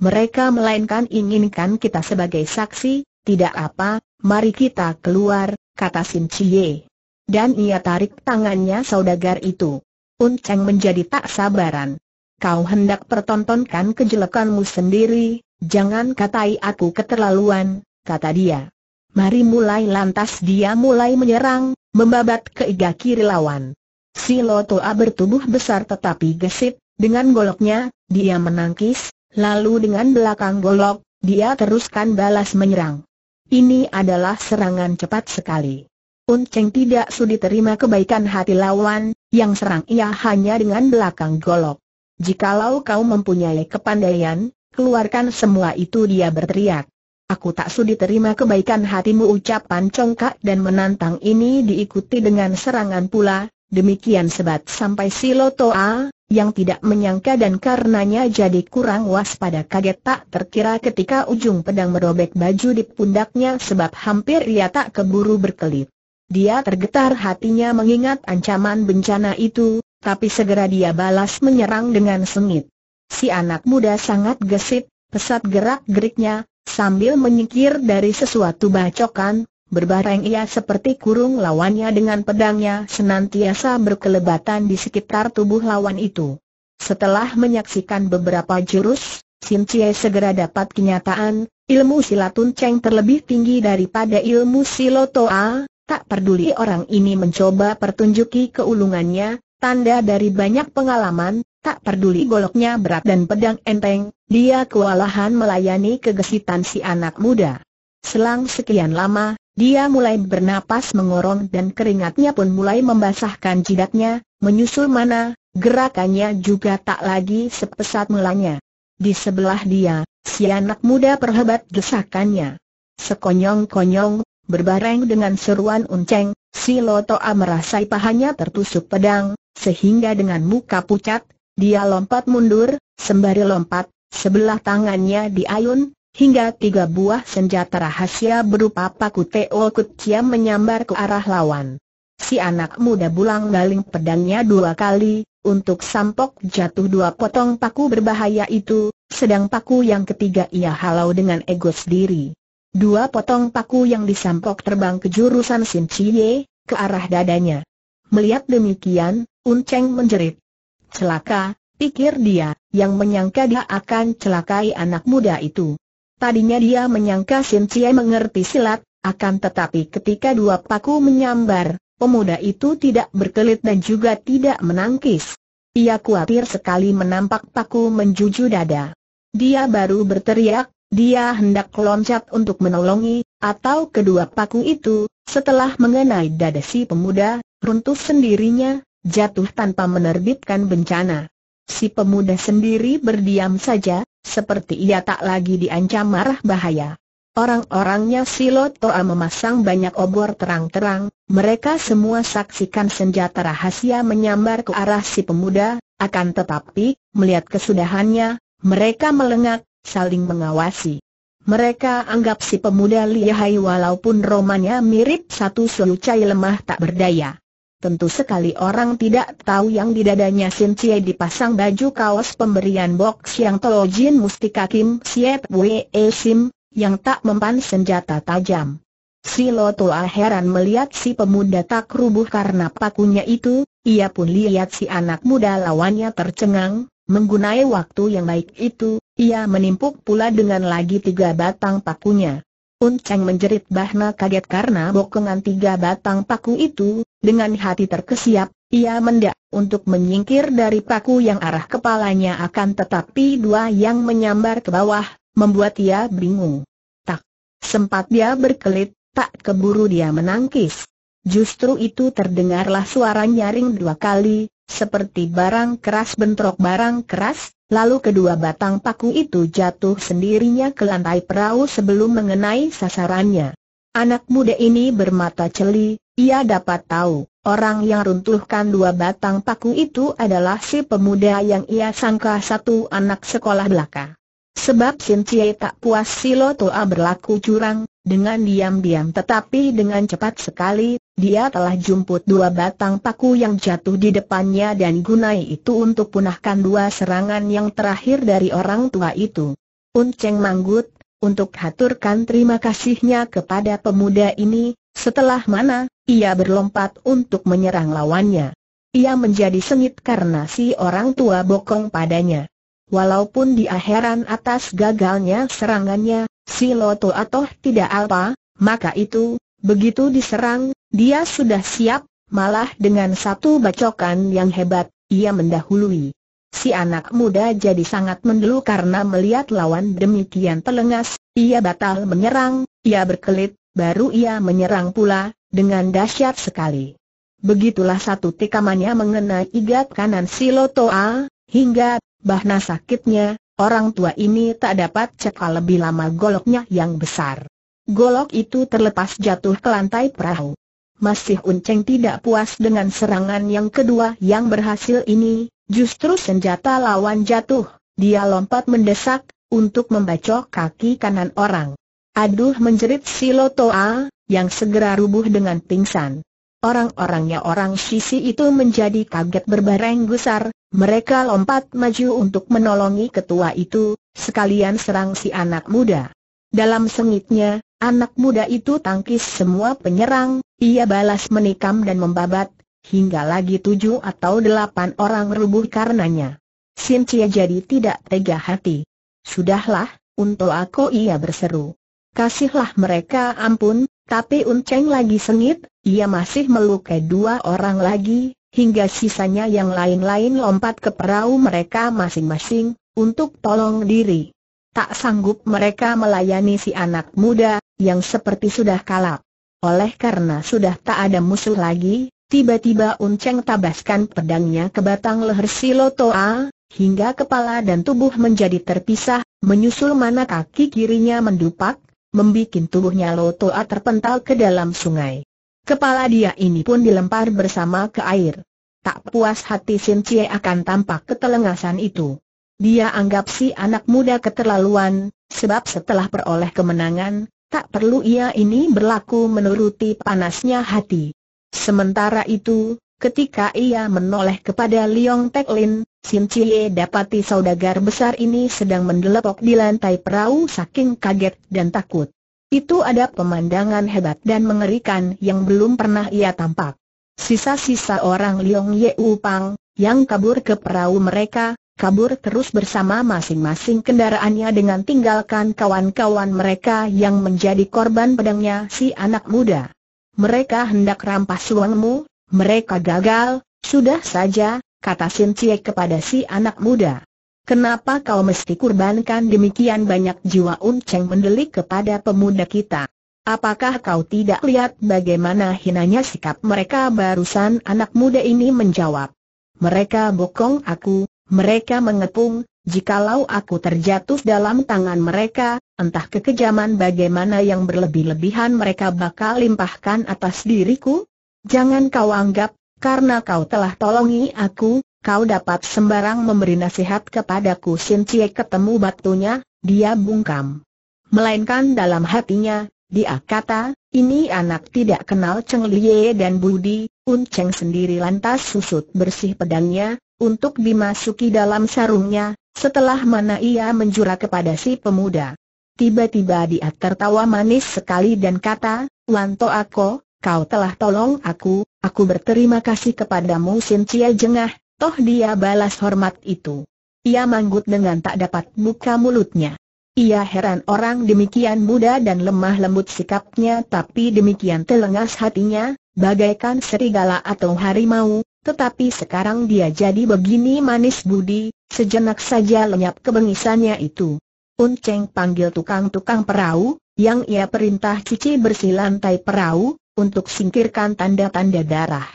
Mereka melainkan inginkan kita sebagai saksi, tidak apa, mari kita keluar, kata Sim Chie. Dan ia tarik tangannya saudagar itu. Unceng menjadi tak sabaran. Kau hendak pertontonkan kejelekanmu sendiri, jangan katai aku keterlaluan, kata dia. Mari mulai lantas dia mulai menyerang, membabat ke iga kiri lawan. Si Lotoa bertubuh besar tetapi gesit, dengan goloknya, dia menangkis, lalu dengan belakang golok, dia teruskan balas menyerang. Ini adalah serangan cepat sekali. Cheng tidak sudi terima kebaikan hati lawan, yang serang ia hanya dengan belakang golok. Jikalau kau mempunyai kepandaian, keluarkan semua itu dia berteriak. Aku tak sudi terima kebaikan hatimu ucapan congkak dan menantang ini diikuti dengan serangan pula, demikian sebab sampai si Lotoa, yang tidak menyangka dan karenanya jadi kurang waspada kaget tak terkira ketika ujung pedang merobek baju di pundaknya sebab hampir ia tak keburu berkelit. Dia tergetar hatinya mengingat ancaman bencana itu, tapi segera dia balas menyerang dengan sengit. Si anak muda sangat gesit, pesat gerak-geriknya, Sambil menyikir dari sesuatu bacokan, Berbareng ia seperti kurung lawannya dengan pedangnya senantiasa berkelebatan di sekitar tubuh lawan itu. Setelah menyaksikan beberapa jurus, Sin Cie segera dapat kenyataan, ilmu silatun ceng terlebih tinggi daripada ilmu silotoa, tak peduli orang ini mencoba pertunjuki keulungannya, tanda dari banyak pengalaman, Tak peduli goloknya berat dan pedang enteng, dia kewalahan melayani kegesitan si anak muda. Selang sekian lama, dia mulai bernapas mengorong dan keringatnya pun mulai membasahkan jidatnya, menyusul mana, gerakannya juga tak lagi sepesat mulanya. Di sebelah dia, si anak muda perhebat desakannya. Sekonyong-konyong, berbareng dengan seruan unceng, si Lotoa merasai pahanya tertusuk pedang, sehingga dengan muka pucat, dia lompat mundur, sembari lompat, sebelah tangannya diayun, hingga tiga buah senjata rahasia berupa paku Teo Kut menyambar ke arah lawan. Si anak muda bulang galing pedangnya dua kali, untuk sampok jatuh dua potong paku berbahaya itu, sedang paku yang ketiga ia halau dengan ego sendiri. Dua potong paku yang disampok terbang ke jurusan Sin Chie, ke arah dadanya. Melihat demikian, Unceng menjerit. Celaka, pikir dia, yang menyangka dia akan celakai anak muda itu. Tadinya dia menyangka Sin Cie mengerti silat, akan tetapi ketika dua paku menyambar, pemuda itu tidak berkelit dan juga tidak menangkis. Ia khawatir sekali menampak paku menjuju dada. Dia baru berteriak, dia hendak loncat untuk menolongi, atau kedua paku itu, setelah mengenai dada si pemuda, runtuh sendirinya, jatuh tanpa menerbitkan bencana. Si pemuda sendiri berdiam saja, seperti ia tak lagi diancam marah bahaya. Orang-orangnya Silo Toa memasang banyak obor terang-terang, mereka semua saksikan senjata rahasia menyambar ke arah si pemuda, akan tetapi, melihat kesudahannya, mereka melengak, saling mengawasi. Mereka anggap si pemuda lihai walaupun romanya mirip satu suyu cai lemah tak berdaya. Tentu sekali orang tidak tahu yang di dadanya Sin Cie dipasang baju kaos pemberian box yang tolojin Mustika Kim siap Wee Sim, yang tak mempan senjata tajam. Si Lotoa heran melihat si pemuda tak rubuh karena pakunya itu, ia pun lihat si anak muda lawannya tercengang, menggunai waktu yang baik itu, ia menimpuk pula dengan lagi tiga batang pakunya. Cheng menjerit bahna kaget karena bokongan tiga batang paku itu, dengan hati terkesiap, ia mendak untuk menyingkir dari paku yang arah kepalanya akan tetapi dua yang menyambar ke bawah, membuat ia bingung. Tak sempat dia berkelit, tak keburu dia menangkis. Justru itu terdengarlah suara nyaring dua kali, seperti barang keras bentrok barang keras, lalu kedua batang paku itu jatuh sendirinya ke lantai perahu sebelum mengenai sasarannya. Anak muda ini bermata celi, ia dapat tahu, orang yang runtuhkan dua batang paku itu adalah si pemuda yang ia sangka satu anak sekolah belaka. Sebab Sin Cie tak puas si Lotoa berlaku curang, dengan diam-diam tetapi dengan cepat sekali, dia telah jumput dua batang paku yang jatuh di depannya dan gunai itu untuk punahkan dua serangan yang terakhir dari orang tua itu. Unceh Manggut, untuk haturkan terima kasihnya kepada pemuda ini, setelah mana, ia berlompat untuk menyerang lawannya. Ia menjadi sengit karena si orang tua bokong padanya. Walaupun dia heran atas gagalnya serangannya, si Loto atau tidak apa, maka itu, begitu diserang, dia sudah siap, malah dengan satu bacokan yang hebat, ia mendahului. Si anak muda jadi sangat mendelu karena melihat lawan demikian telengas, ia batal menyerang, ia berkelit, baru ia menyerang pula, dengan dahsyat sekali. Begitulah satu tikamannya mengenai igat kanan si hingga, bahna sakitnya, orang tua ini tak dapat cekal lebih lama goloknya yang besar. Golok itu terlepas jatuh ke lantai perahu. Masih Unceng tidak puas dengan serangan yang kedua yang berhasil ini, Justru senjata lawan jatuh, dia lompat mendesak, untuk membacok kaki kanan orang. Aduh menjerit si Lotoa, yang segera rubuh dengan pingsan. Orang-orangnya orang Sisi itu menjadi kaget berbareng gusar, mereka lompat maju untuk menolongi ketua itu, sekalian serang si anak muda. Dalam sengitnya, anak muda itu tangkis semua penyerang, ia balas menikam dan membabat, hingga lagi tujuh atau delapan orang rubuh karenanya. Cia jadi tidak tega hati. Sudahlah, untuk aku ia berseru. Kasihlah mereka ampun, tapi Un Cheng lagi sengit, ia masih melukai dua orang lagi, hingga sisanya yang lain-lain lompat ke perahu mereka masing-masing, untuk tolong diri. Tak sanggup mereka melayani si anak muda, yang seperti sudah kalap. Oleh karena sudah tak ada musuh lagi, Tiba-tiba Unceng tabaskan pedangnya ke batang leher toa, hingga kepala dan tubuh menjadi terpisah, menyusul mana kaki kirinya mendupak, membuat tubuhnya Lotoa terpental ke dalam sungai. Kepala dia ini pun dilempar bersama ke air. Tak puas hati Sin Cie akan tampak ketelengasan itu. Dia anggap si anak muda keterlaluan, sebab setelah peroleh kemenangan, tak perlu ia ini berlaku menuruti panasnya hati. Sementara itu, ketika ia menoleh kepada Liong Tek Lin, Sin Chie dapati saudagar besar ini sedang mendelepok di lantai perahu saking kaget dan takut. Itu ada pemandangan hebat dan mengerikan yang belum pernah ia tampak. Sisa-sisa orang Liong Ye Pang yang kabur ke perahu mereka, kabur terus bersama masing-masing kendaraannya dengan tinggalkan kawan-kawan mereka yang menjadi korban pedangnya si anak muda mereka hendak rampas uangmu, mereka gagal, sudah saja, kata Sin Cie kepada si anak muda. Kenapa kau mesti kurbankan demikian banyak jiwa Cheng mendelik kepada pemuda kita? Apakah kau tidak lihat bagaimana hinanya sikap mereka barusan anak muda ini menjawab? Mereka bokong aku, mereka mengepung, Jikalau aku terjatuh dalam tangan mereka, entah kekejaman bagaimana yang berlebih-lebihan mereka bakal limpahkan atas diriku? Jangan kau anggap, karena kau telah tolongi aku, kau dapat sembarang memberi nasihat kepadaku Sin Cie ketemu batunya, dia bungkam. Melainkan dalam hatinya, dia kata, ini anak tidak kenal Cheng Lie dan Budi, Un Cheng sendiri lantas susut bersih pedangnya, untuk dimasuki dalam sarungnya, setelah mana ia menjura kepada si pemuda. Tiba-tiba dia tertawa manis sekali dan kata, Lanto aku, kau telah tolong aku, aku berterima kasih kepadamu Sin Cia Jengah, toh dia balas hormat itu. Ia manggut dengan tak dapat buka mulutnya. Ia heran orang demikian muda dan lemah lembut sikapnya tapi demikian telengas hatinya, bagaikan serigala atau harimau, tetapi sekarang dia jadi begini manis budi, sejenak saja lenyap kebengisannya itu. Unceng panggil tukang-tukang perahu, yang ia perintah cuci bersih lantai perahu, untuk singkirkan tanda-tanda darah.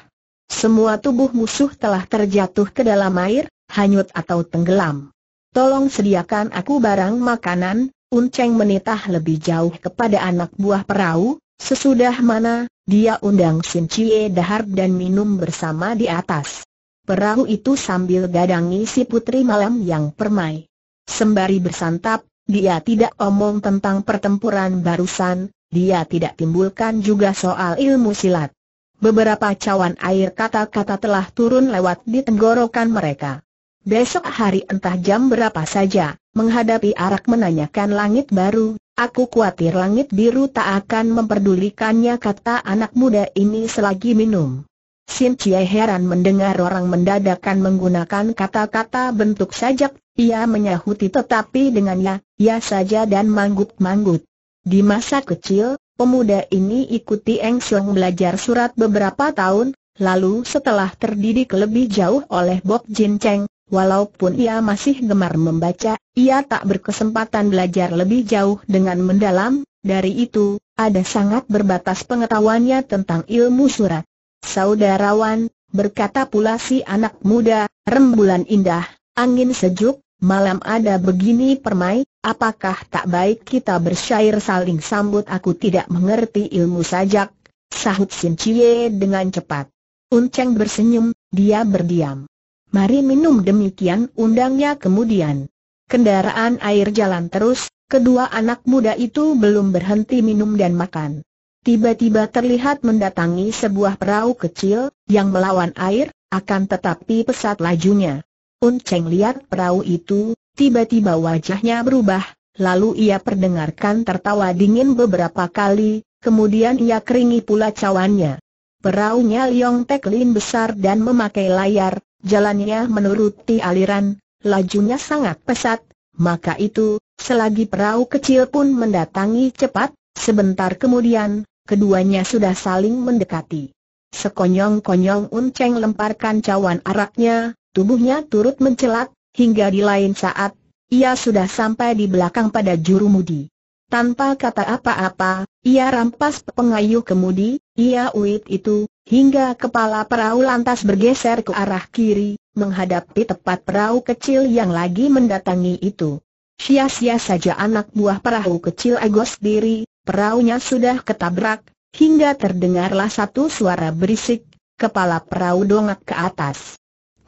Semua tubuh musuh telah terjatuh ke dalam air, hanyut atau tenggelam. Tolong sediakan aku barang makanan, Unceng menitah lebih jauh kepada anak buah perahu, Sesudah mana, dia undang Sin Cie Dahar dan minum bersama di atas. Perahu itu sambil gadangi si putri malam yang permai. Sembari bersantap, dia tidak omong tentang pertempuran barusan, dia tidak timbulkan juga soal ilmu silat. Beberapa cawan air kata-kata telah turun lewat di tenggorokan mereka. Besok hari entah jam berapa saja, menghadapi arak menanyakan langit baru, Aku khawatir langit biru tak akan memperdulikannya kata anak muda ini selagi minum. Sin Chie heran mendengar orang mendadakan menggunakan kata-kata bentuk sajak, ia menyahuti tetapi dengan ya, ya saja dan manggut-manggut. Di masa kecil, pemuda ini ikuti Eng Siong belajar surat beberapa tahun, lalu setelah terdidik lebih jauh oleh Bob Jin Cheng, Walaupun ia masih gemar membaca, ia tak berkesempatan belajar lebih jauh dengan mendalam, dari itu, ada sangat berbatas pengetahuannya tentang ilmu surat. Saudarawan, berkata pula si anak muda, rembulan indah, angin sejuk, malam ada begini permai, apakah tak baik kita bersyair saling sambut aku tidak mengerti ilmu sajak, sahut Sin Cie dengan cepat. Unceng bersenyum, dia berdiam. Mari minum demikian undangnya kemudian. Kendaraan air jalan terus, kedua anak muda itu belum berhenti minum dan makan. Tiba-tiba terlihat mendatangi sebuah perahu kecil, yang melawan air, akan tetapi pesat lajunya. Unceng lihat perahu itu, tiba-tiba wajahnya berubah, lalu ia perdengarkan tertawa dingin beberapa kali, kemudian ia keringi pula cawannya. Perahunya Liong Teklin besar dan memakai layar, jalannya menuruti aliran, lajunya sangat pesat, maka itu, selagi perahu kecil pun mendatangi cepat, sebentar kemudian, keduanya sudah saling mendekati. Sekonyong-konyong Unceng lemparkan cawan araknya, tubuhnya turut mencelat, hingga di lain saat, ia sudah sampai di belakang pada juru mudi. Tanpa kata apa-apa, ia rampas pengayuh kemudi, ia uit itu, hingga kepala perahu lantas bergeser ke arah kiri, menghadapi tepat perahu kecil yang lagi mendatangi itu. Sia-sia saja anak buah perahu kecil agos diri, perahunya sudah ketabrak, hingga terdengarlah satu suara berisik, kepala perahu dongak ke atas.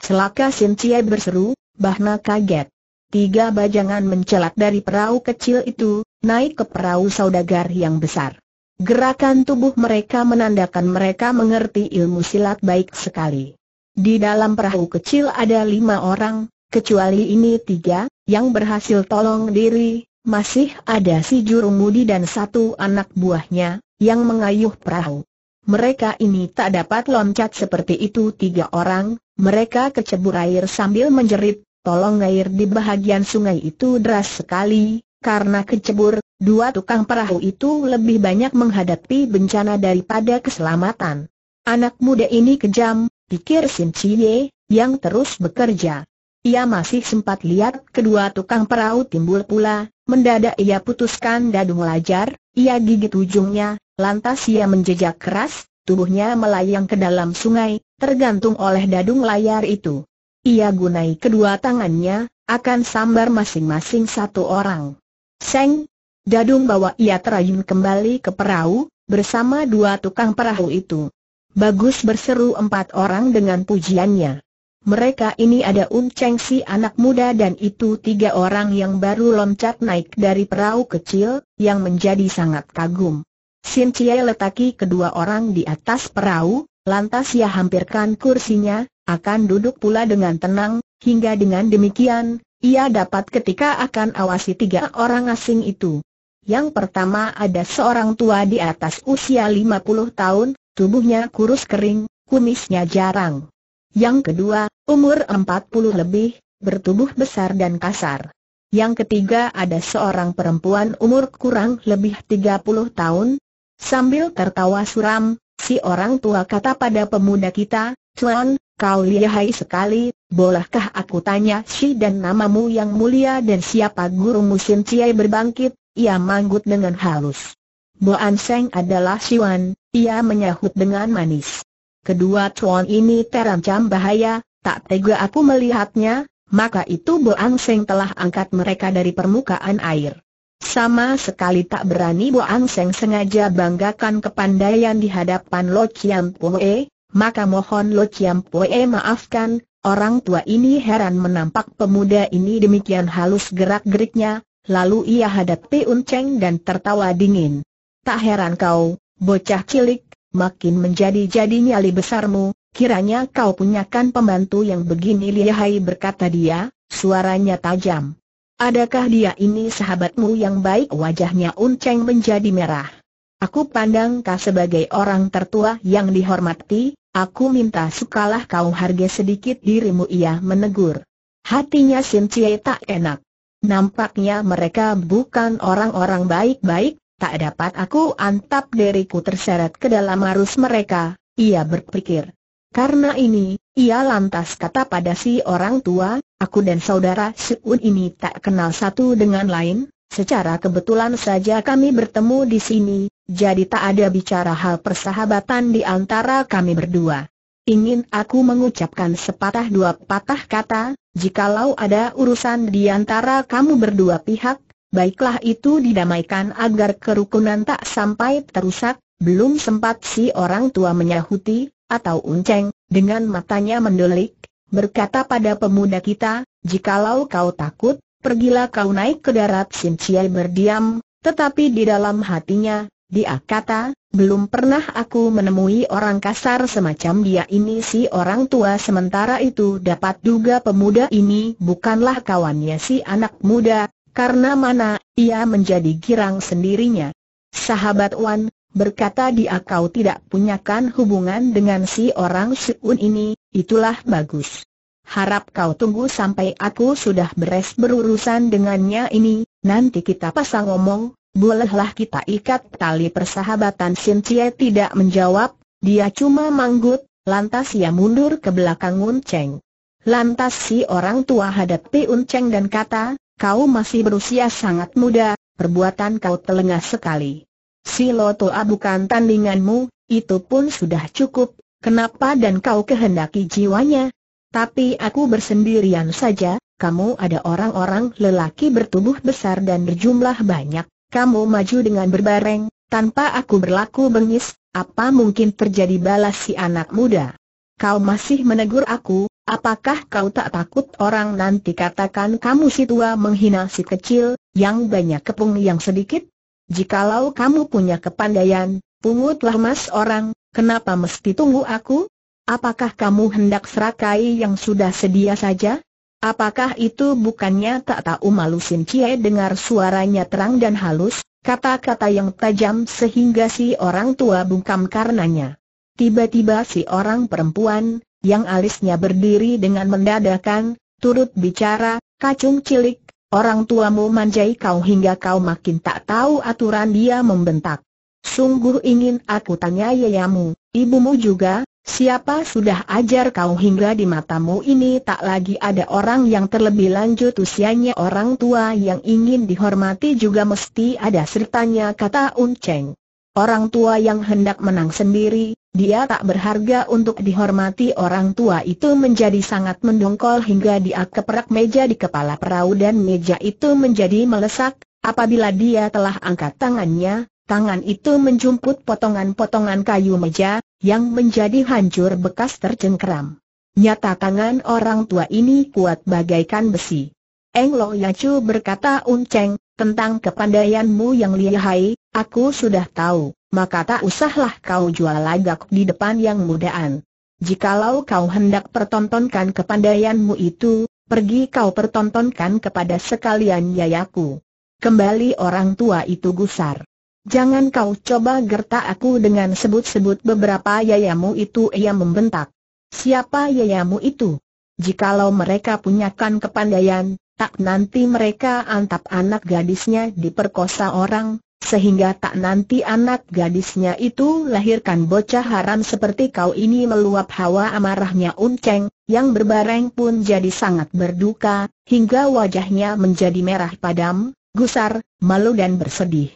Celaka Sintia berseru, Bahna kaget. Tiga bajangan mencelat dari perahu kecil itu, naik ke perahu saudagar yang besar. Gerakan tubuh mereka menandakan mereka mengerti ilmu silat baik sekali. Di dalam perahu kecil ada lima orang, kecuali ini tiga, yang berhasil tolong diri, masih ada si jurumudi dan satu anak buahnya, yang mengayuh perahu. Mereka ini tak dapat loncat seperti itu tiga orang, mereka kecebur air sambil menjerit, tolong air di bahagian sungai itu deras sekali, karena kecebur, dua tukang perahu itu lebih banyak menghadapi bencana daripada keselamatan. Anak muda ini kejam, pikir Sin Chie, yang terus bekerja. Ia masih sempat lihat kedua tukang perahu timbul pula, mendadak ia putuskan dadung lajar, ia gigit ujungnya, lantas ia menjejak keras, tubuhnya melayang ke dalam sungai, tergantung oleh dadung layar itu. Ia gunai kedua tangannya, akan sambar masing-masing satu orang. Seng! Dadung bawa ia terayun kembali ke perahu, bersama dua tukang perahu itu. Bagus berseru empat orang dengan pujiannya. Mereka ini ada Um Cheng si anak muda dan itu tiga orang yang baru loncat naik dari perahu kecil, yang menjadi sangat kagum. Sin Chie letaki kedua orang di atas perahu, lantas ia hampirkan kursinya, akan duduk pula dengan tenang, hingga dengan demikian, ia dapat ketika akan awasi tiga orang asing itu. Yang pertama ada seorang tua di atas usia 50 tahun, tubuhnya kurus kering, kumisnya jarang. Yang kedua, umur 40 lebih, bertubuh besar dan kasar. Yang ketiga ada seorang perempuan umur kurang lebih 30 tahun. Sambil tertawa suram, si orang tua kata pada pemuda kita, Cuan, Kau lihai sekali, bolehkah aku tanya si dan namamu yang mulia dan siapa guru musim Ciai berbangkit? Ia manggut dengan halus. Boan Seng adalah Siwan, ia menyahut dengan manis. Kedua tuan ini terancam bahaya, tak tega aku melihatnya, maka itu Boan Seng telah angkat mereka dari permukaan air. Sama sekali tak berani Boan Seng sengaja banggakan kepandaian di hadapan Lo Chiam Pue, maka mohon Lo Chiam Pue maafkan, orang tua ini heran menampak pemuda ini demikian halus gerak-geriknya, lalu ia hadapi unceng dan tertawa dingin. Tak heran kau, bocah cilik, makin menjadi-jadi nyali besarmu, kiranya kau punyakan pembantu yang begini lihai berkata dia, suaranya tajam. Adakah dia ini sahabatmu yang baik? Wajahnya unceng menjadi merah. Aku pandang kau sebagai orang tertua yang dihormati, Aku minta sukalah kau harga sedikit dirimu ia menegur. Hatinya Sim Cie tak enak. Nampaknya mereka bukan orang-orang baik-baik, tak dapat aku antap diriku terseret ke dalam arus mereka, ia berpikir. Karena ini, ia lantas kata pada si orang tua, aku dan saudara Siun ini tak kenal satu dengan lain, secara kebetulan saja kami bertemu di sini, jadi tak ada bicara hal persahabatan di antara kami berdua. Ingin aku mengucapkan sepatah dua patah kata, jikalau ada urusan di antara kamu berdua pihak, baiklah itu didamaikan agar kerukunan tak sampai terusak, belum sempat si orang tua menyahuti, atau unceng, dengan matanya mendelik, berkata pada pemuda kita, jikalau kau takut, pergilah kau naik ke darat Sinciai berdiam, tetapi di dalam hatinya, dia kata, belum pernah aku menemui orang kasar semacam dia ini si orang tua sementara itu dapat duga pemuda ini bukanlah kawannya si anak muda, karena mana, ia menjadi girang sendirinya. Sahabat Wan, berkata dia kau tidak punyakan hubungan dengan si orang Siun ini, itulah bagus. Harap kau tunggu sampai aku sudah beres berurusan dengannya ini, nanti kita pasang omong, bolehlah kita ikat tali persahabatan Sintia tidak menjawab, dia cuma manggut, lantas ia mundur ke belakang Unceng. Lantas si orang tua hadapi Unceng dan kata, kau masih berusia sangat muda, perbuatan kau telengah sekali. Si Lotoa bukan tandinganmu, itu pun sudah cukup, kenapa dan kau kehendaki jiwanya? Tapi aku bersendirian saja, kamu ada orang-orang lelaki bertubuh besar dan berjumlah banyak kamu maju dengan berbareng, tanpa aku berlaku bengis, apa mungkin terjadi balas si anak muda? Kau masih menegur aku, apakah kau tak takut orang nanti katakan kamu si tua menghina si kecil, yang banyak kepung yang sedikit? Jikalau kamu punya kepandaian, pungutlah mas orang, kenapa mesti tunggu aku? Apakah kamu hendak serakai yang sudah sedia saja? Apakah itu bukannya tak tahu malu Sin Cie dengar suaranya terang dan halus, kata-kata yang tajam sehingga si orang tua bungkam karenanya. Tiba-tiba si orang perempuan, yang alisnya berdiri dengan mendadakan, turut bicara, kacung cilik, orang tuamu manjai kau hingga kau makin tak tahu aturan dia membentak. Sungguh ingin aku tanya yayamu, ibumu juga, Siapa sudah ajar kau hingga di matamu ini tak lagi ada orang yang terlebih lanjut usianya orang tua yang ingin dihormati juga mesti ada sertanya kata Cheng. Orang tua yang hendak menang sendiri, dia tak berharga untuk dihormati orang tua itu menjadi sangat mendongkol hingga dia keperak meja di kepala perahu dan meja itu menjadi melesak, apabila dia telah angkat tangannya, Tangan itu menjumput potongan-potongan kayu meja, yang menjadi hancur bekas tercengkeram. Nyata tangan orang tua ini kuat bagaikan besi. Eng Lo Yacu berkata unceng, tentang kepandaianmu yang lihai, aku sudah tahu, maka tak usahlah kau jual lagak di depan yang mudaan. Jikalau kau hendak pertontonkan kepandaianmu itu, pergi kau pertontonkan kepada sekalian yayaku. Kembali orang tua itu gusar. Jangan kau coba gertak aku dengan sebut-sebut beberapa yayamu itu ia membentak. Siapa yayamu itu? Jikalau mereka punyakan kepandaian, tak nanti mereka antap anak gadisnya diperkosa orang, sehingga tak nanti anak gadisnya itu lahirkan bocah haram seperti kau ini meluap hawa amarahnya unceng, yang berbareng pun jadi sangat berduka, hingga wajahnya menjadi merah padam, gusar, malu dan bersedih.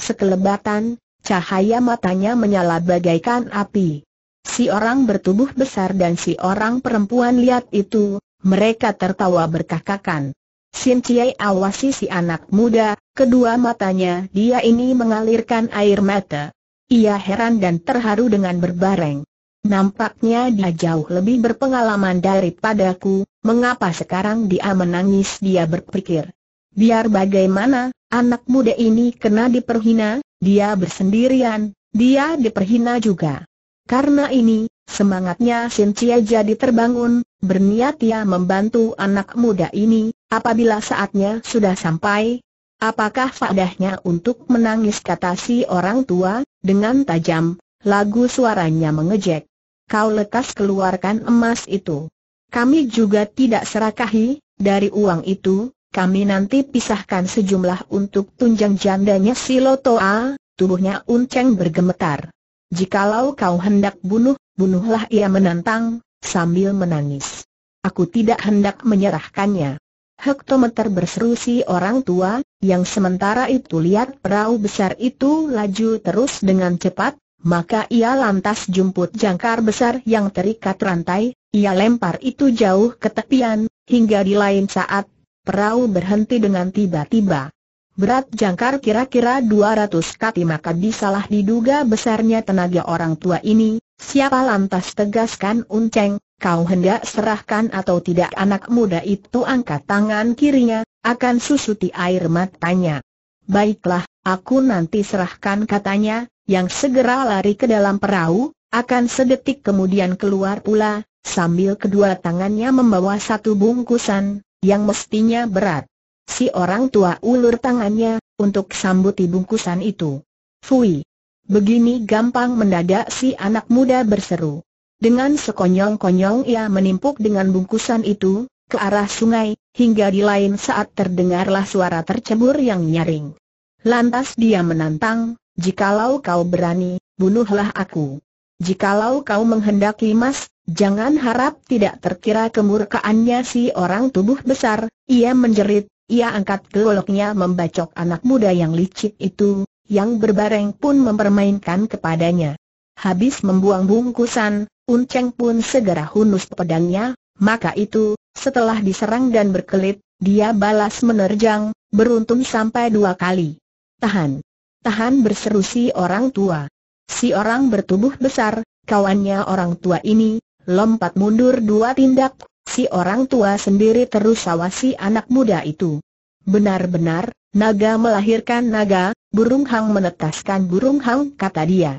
Sekelebatan, cahaya matanya menyala bagaikan api. Si orang bertubuh besar dan si orang perempuan lihat itu, mereka tertawa berkakakan. Sin Ciai awasi si anak muda, kedua matanya dia ini mengalirkan air mata. Ia heran dan terharu dengan berbareng. Nampaknya dia jauh lebih berpengalaman daripadaku, mengapa sekarang dia menangis dia berpikir. Biar bagaimana, anak muda ini kena diperhina, dia bersendirian, dia diperhina juga. Karena ini, semangatnya Chia jadi terbangun, berniat ia membantu anak muda ini, apabila saatnya sudah sampai. Apakah fadahnya untuk menangis kata si orang tua, dengan tajam, lagu suaranya mengejek. Kau lekas keluarkan emas itu. Kami juga tidak serakahi, dari uang itu, kami nanti pisahkan sejumlah untuk tunjang jandanya si Lotoa, tubuhnya unceng bergemetar. Jikalau kau hendak bunuh, bunuhlah ia menantang, sambil menangis. Aku tidak hendak menyerahkannya. Hektometer berseru si orang tua, yang sementara itu lihat perahu besar itu laju terus dengan cepat, maka ia lantas jumput jangkar besar yang terikat rantai, ia lempar itu jauh ke tepian, hingga di lain saat Perahu berhenti dengan tiba-tiba. Berat jangkar kira-kira 200 kati maka disalah diduga besarnya tenaga orang tua ini, siapa lantas tegaskan unceng, kau hendak serahkan atau tidak anak muda itu angkat tangan kirinya, akan susuti air matanya. Baiklah, aku nanti serahkan katanya, yang segera lari ke dalam perahu, akan sedetik kemudian keluar pula, sambil kedua tangannya membawa satu bungkusan, yang mestinya berat. Si orang tua ulur tangannya, untuk sambuti bungkusan itu. Fui! Begini gampang mendadak si anak muda berseru. Dengan sekonyong-konyong ia menimpuk dengan bungkusan itu, ke arah sungai, hingga di lain saat terdengarlah suara tercebur yang nyaring. Lantas dia menantang, jikalau kau berani, bunuhlah aku. Jikalau kau menghendaki mas, Jangan harap tidak terkira kemurkaannya si orang tubuh besar, ia menjerit, ia angkat goloknya membacok anak muda yang licik itu, yang berbareng pun mempermainkan kepadanya. Habis membuang bungkusan, Unceng pun segera hunus pedangnya, maka itu, setelah diserang dan berkelit, dia balas menerjang, Beruntung sampai dua kali. Tahan! Tahan berseru si orang tua. Si orang bertubuh besar, kawannya orang tua ini, lompat mundur dua tindak, si orang tua sendiri terus awasi anak muda itu. Benar-benar, naga melahirkan naga, burung hang menetaskan burung hang, kata dia.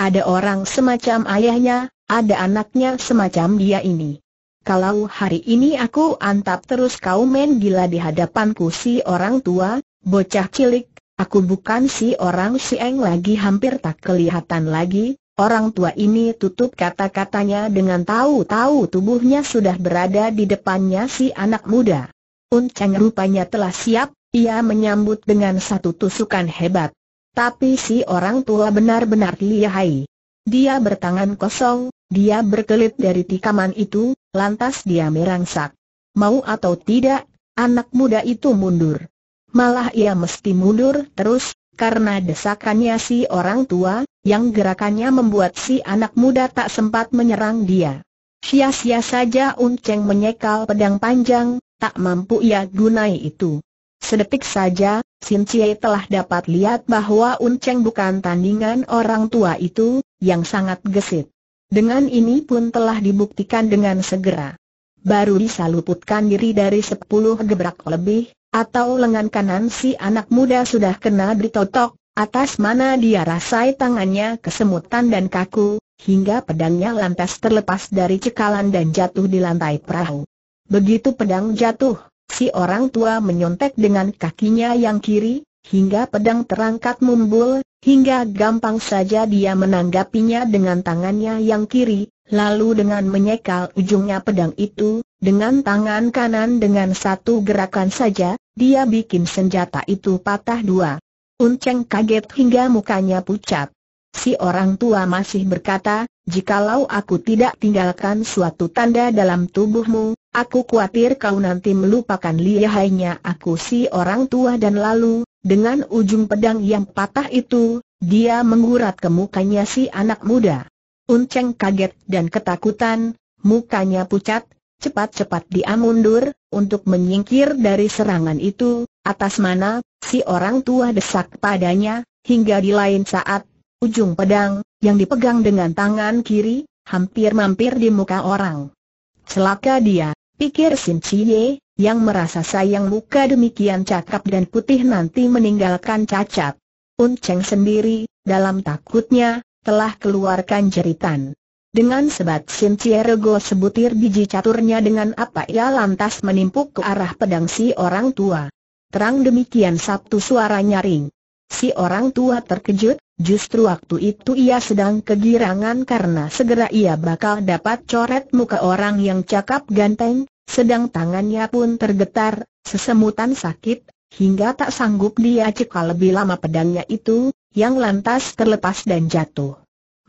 Ada orang semacam ayahnya, ada anaknya semacam dia ini. Kalau hari ini aku antap terus kau main gila di hadapanku si orang tua, bocah cilik, aku bukan si orang sieng lagi hampir tak kelihatan lagi, Orang tua ini tutup kata-katanya dengan tahu-tahu tubuhnya sudah berada di depannya si anak muda. Cheng rupanya telah siap, ia menyambut dengan satu tusukan hebat. Tapi si orang tua benar-benar lihai. Dia bertangan kosong, dia berkelit dari tikaman itu, lantas dia merangsak. Mau atau tidak, anak muda itu mundur. Malah ia mesti mundur terus, karena desakannya si orang tua, yang gerakannya membuat si anak muda tak sempat menyerang dia. Sia-sia saja Unceng menyekal pedang panjang, tak mampu ia gunai itu. Sedetik saja, Sin Cie telah dapat lihat bahwa Unceng bukan tandingan orang tua itu, yang sangat gesit. Dengan ini pun telah dibuktikan dengan segera. Baru bisa luputkan diri dari sepuluh gebrak lebih, atau lengan kanan si anak muda sudah kena ditotok, Atas mana dia rasai tangannya kesemutan dan kaku, hingga pedangnya lantas terlepas dari cekalan dan jatuh di lantai perahu. Begitu pedang jatuh, si orang tua menyontek dengan kakinya yang kiri, hingga pedang terangkat mumbul, hingga gampang saja dia menanggapinya dengan tangannya yang kiri, lalu dengan menyekal ujungnya pedang itu, dengan tangan kanan dengan satu gerakan saja, dia bikin senjata itu patah dua. Unceng kaget hingga mukanya pucat. Si orang tua masih berkata, jikalau aku tidak tinggalkan suatu tanda dalam tubuhmu, aku khawatir kau nanti melupakan lihainya aku si orang tua dan lalu, dengan ujung pedang yang patah itu, dia mengurat ke mukanya si anak muda. Unceng kaget dan ketakutan, mukanya pucat, cepat-cepat dia mundur, untuk menyingkir dari serangan itu, Atas mana, si orang tua desak padanya, hingga di lain saat, ujung pedang, yang dipegang dengan tangan kiri, hampir mampir di muka orang. Celaka dia, pikir Sin Chie, yang merasa sayang muka demikian cakap dan putih nanti meninggalkan cacat. Un Cheng sendiri, dalam takutnya, telah keluarkan jeritan. Dengan sebat Sin rego sebutir biji caturnya dengan apa ia lantas menimpuk ke arah pedang si orang tua terang demikian sabtu suara nyaring. Si orang tua terkejut, justru waktu itu ia sedang kegirangan karena segera ia bakal dapat coret muka orang yang cakap ganteng, sedang tangannya pun tergetar, sesemutan sakit, hingga tak sanggup dia cekal lebih lama pedangnya itu, yang lantas terlepas dan jatuh.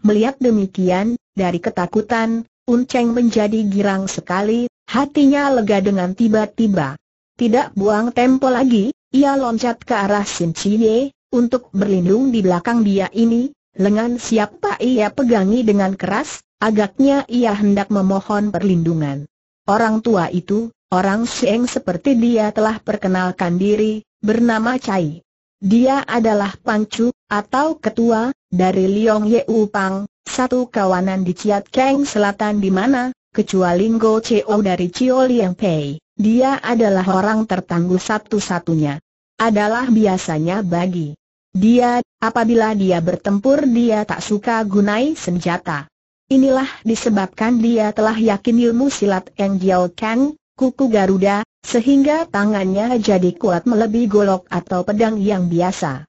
Melihat demikian, dari ketakutan, Unceng menjadi girang sekali, hatinya lega dengan tiba-tiba tidak buang tempo lagi, ia loncat ke arah Sim Chie, untuk berlindung di belakang dia ini, lengan siapa ia pegangi dengan keras, agaknya ia hendak memohon perlindungan. Orang tua itu, orang Sieng seperti dia telah perkenalkan diri, bernama Cai. Dia adalah Pangcu, atau ketua, dari Liong U Pang, satu kawanan di Chiat Keng Selatan di mana, kecuali Ngo Cheo dari Chio Liang Pei, dia adalah orang tertangguh satu-satunya. Adalah biasanya bagi dia, apabila dia bertempur dia tak suka gunai senjata. Inilah disebabkan dia telah yakin ilmu silat Eng Jiao Kang, kuku Garuda, sehingga tangannya jadi kuat melebihi golok atau pedang yang biasa.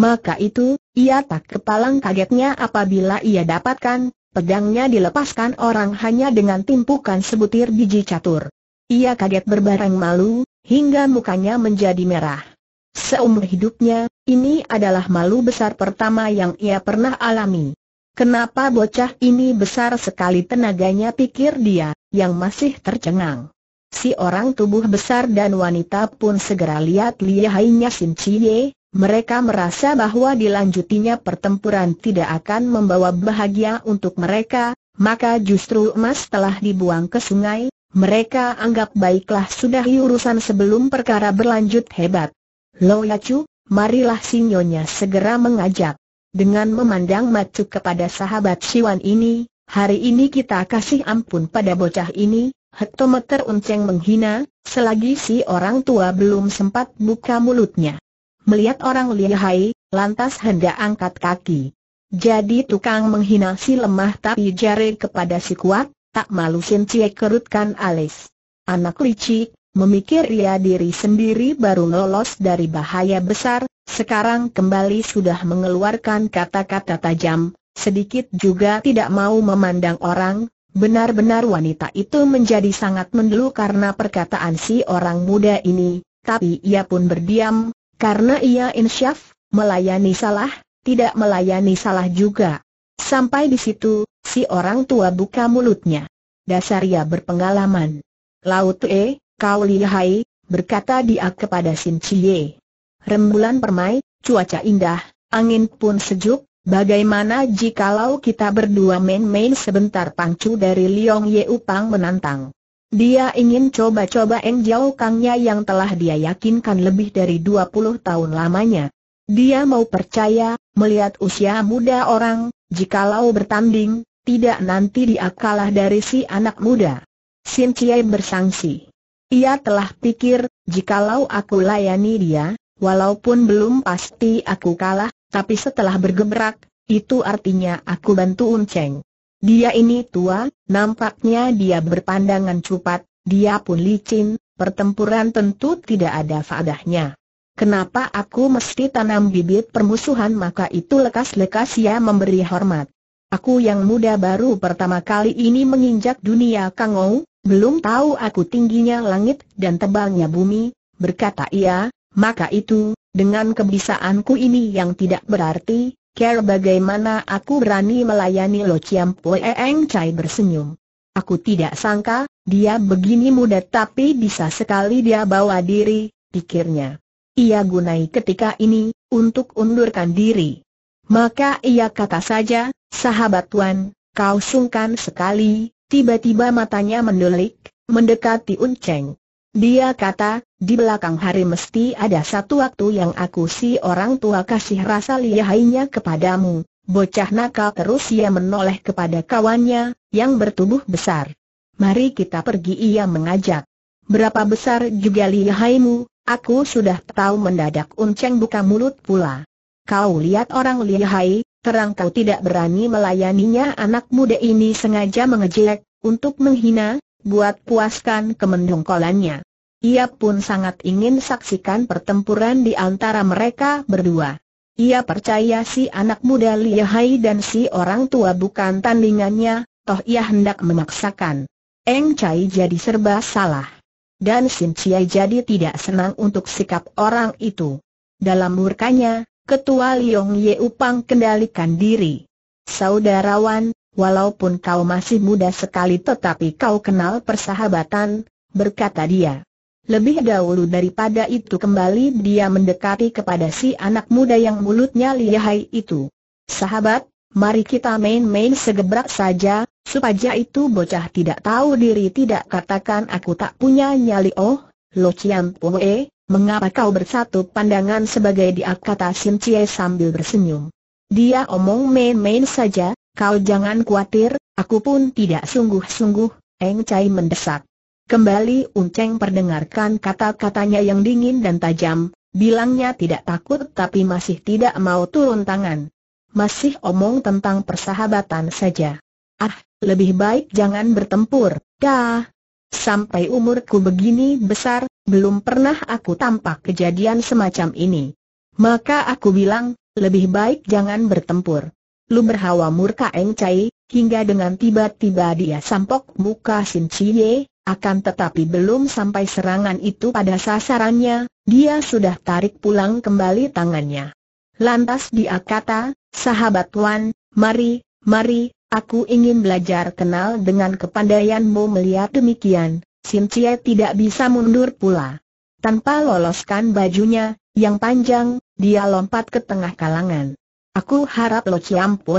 Maka itu, ia tak kepalang kagetnya apabila ia dapatkan Pedangnya dilepaskan orang hanya dengan timpukan sebutir biji catur. Ia kaget berbareng malu, hingga mukanya menjadi merah. Seumur hidupnya, ini adalah malu besar pertama yang ia pernah alami. Kenapa bocah ini besar sekali tenaganya pikir dia, yang masih tercengang. Si orang tubuh besar dan wanita pun segera lihat lihainya Sin Cie, mereka merasa bahwa dilanjutinya pertempuran tidak akan membawa bahagia untuk mereka, maka justru emas telah dibuang ke sungai, mereka anggap baiklah sudah urusan sebelum perkara berlanjut hebat. Lo Yacu, marilah sinyonya segera mengajak. Dengan memandang macu kepada sahabat Siwan ini, hari ini kita kasih ampun pada bocah ini, hektometer unceng menghina, selagi si orang tua belum sempat buka mulutnya melihat orang lihai, lantas hendak angkat kaki. Jadi tukang menghina si lemah tapi jari kepada si kuat, tak malu Sin Cie kerutkan alis. Anak licik, memikir ia diri sendiri baru lolos dari bahaya besar, sekarang kembali sudah mengeluarkan kata-kata tajam, sedikit juga tidak mau memandang orang, benar-benar wanita itu menjadi sangat mendelu karena perkataan si orang muda ini, tapi ia pun berdiam, karena ia insyaf, melayani salah, tidak melayani salah juga. Sampai di situ, si orang tua buka mulutnya. Dasar ia berpengalaman. Laut E, kau lihai, berkata dia kepada Sin Chie. Rembulan permai, cuaca indah, angin pun sejuk, bagaimana jikalau kita berdua main-main sebentar pangcu dari Liong Ye Upang menantang. Dia ingin coba-coba Jiao Kangnya yang telah dia yakinkan lebih dari 20 tahun lamanya. Dia mau percaya, melihat usia muda orang, jikalau bertanding, tidak nanti dia kalah dari si anak muda. Sin Chie bersangsi. Ia telah pikir, jikalau aku layani dia, walaupun belum pasti aku kalah, tapi setelah bergebrak, itu artinya aku bantu Unceng. Dia ini tua, nampaknya dia berpandangan cupat, dia pun licin, pertempuran tentu tidak ada faedahnya. Kenapa aku mesti tanam bibit permusuhan maka itu lekas-lekas ia memberi hormat. Aku yang muda baru pertama kali ini menginjak dunia Kangou, belum tahu aku tingginya langit dan tebalnya bumi, berkata ia, maka itu, dengan kebisaanku ini yang tidak berarti, Care bagaimana aku berani melayani Lo Chiam Pue Eng Chai bersenyum. Aku tidak sangka, dia begini muda tapi bisa sekali dia bawa diri, pikirnya. Ia gunai ketika ini, untuk undurkan diri. Maka ia kata saja, sahabat tuan, kau sungkan sekali, tiba-tiba matanya mendelik, mendekati Uncheng. Dia kata, di belakang hari mesti ada satu waktu yang aku si orang tua kasih rasa lihainya kepadamu. Bocah nakal terus ia menoleh kepada kawannya, yang bertubuh besar. Mari kita pergi ia mengajak. Berapa besar juga lihaimu, aku sudah tahu mendadak unceng buka mulut pula. Kau lihat orang lihai, terang kau tidak berani melayaninya anak muda ini sengaja mengejek, untuk menghina, buat puaskan kemendongkolannya. Ia pun sangat ingin saksikan pertempuran di antara mereka berdua. Ia percaya si anak muda Liahai dan si orang tua bukan tandingannya, toh ia hendak memaksakan. Eng Chai jadi serba salah. Dan Sin Chiai jadi tidak senang untuk sikap orang itu. Dalam murkanya, Ketua Liong Ye Upang kendalikan diri. Saudarawan, walaupun kau masih muda sekali tetapi kau kenal persahabatan, berkata dia. Lebih dahulu daripada itu kembali dia mendekati kepada si anak muda yang mulutnya lihai itu. Sahabat, mari kita main-main segebrak saja, supaya itu bocah tidak tahu diri tidak katakan aku tak punya nyali oh, Lo Chiam Poe, mengapa kau bersatu pandangan sebagai dia kata Sim Chie sambil bersenyum. Dia omong main-main saja, kau jangan khawatir, aku pun tidak sungguh-sungguh, Eng Chai mendesak. Kembali Unceng perdengarkan kata-katanya yang dingin dan tajam, bilangnya tidak takut tapi masih tidak mau turun tangan. Masih omong tentang persahabatan saja. Ah, lebih baik jangan bertempur, dah. Sampai umurku begini besar, belum pernah aku tampak kejadian semacam ini. Maka aku bilang, lebih baik jangan bertempur. Lu berhawa murka Eng Cai, hingga dengan tiba-tiba dia sampok muka Sin Cie, akan tetapi belum sampai serangan itu pada sasarannya, dia sudah tarik pulang kembali tangannya. Lantas dia kata, sahabat Wan, mari, mari, aku ingin belajar kenal dengan kepandaianmu melihat demikian. Sintia tidak bisa mundur pula. Tanpa loloskan bajunya, yang panjang, dia lompat ke tengah kalangan. Aku harap lo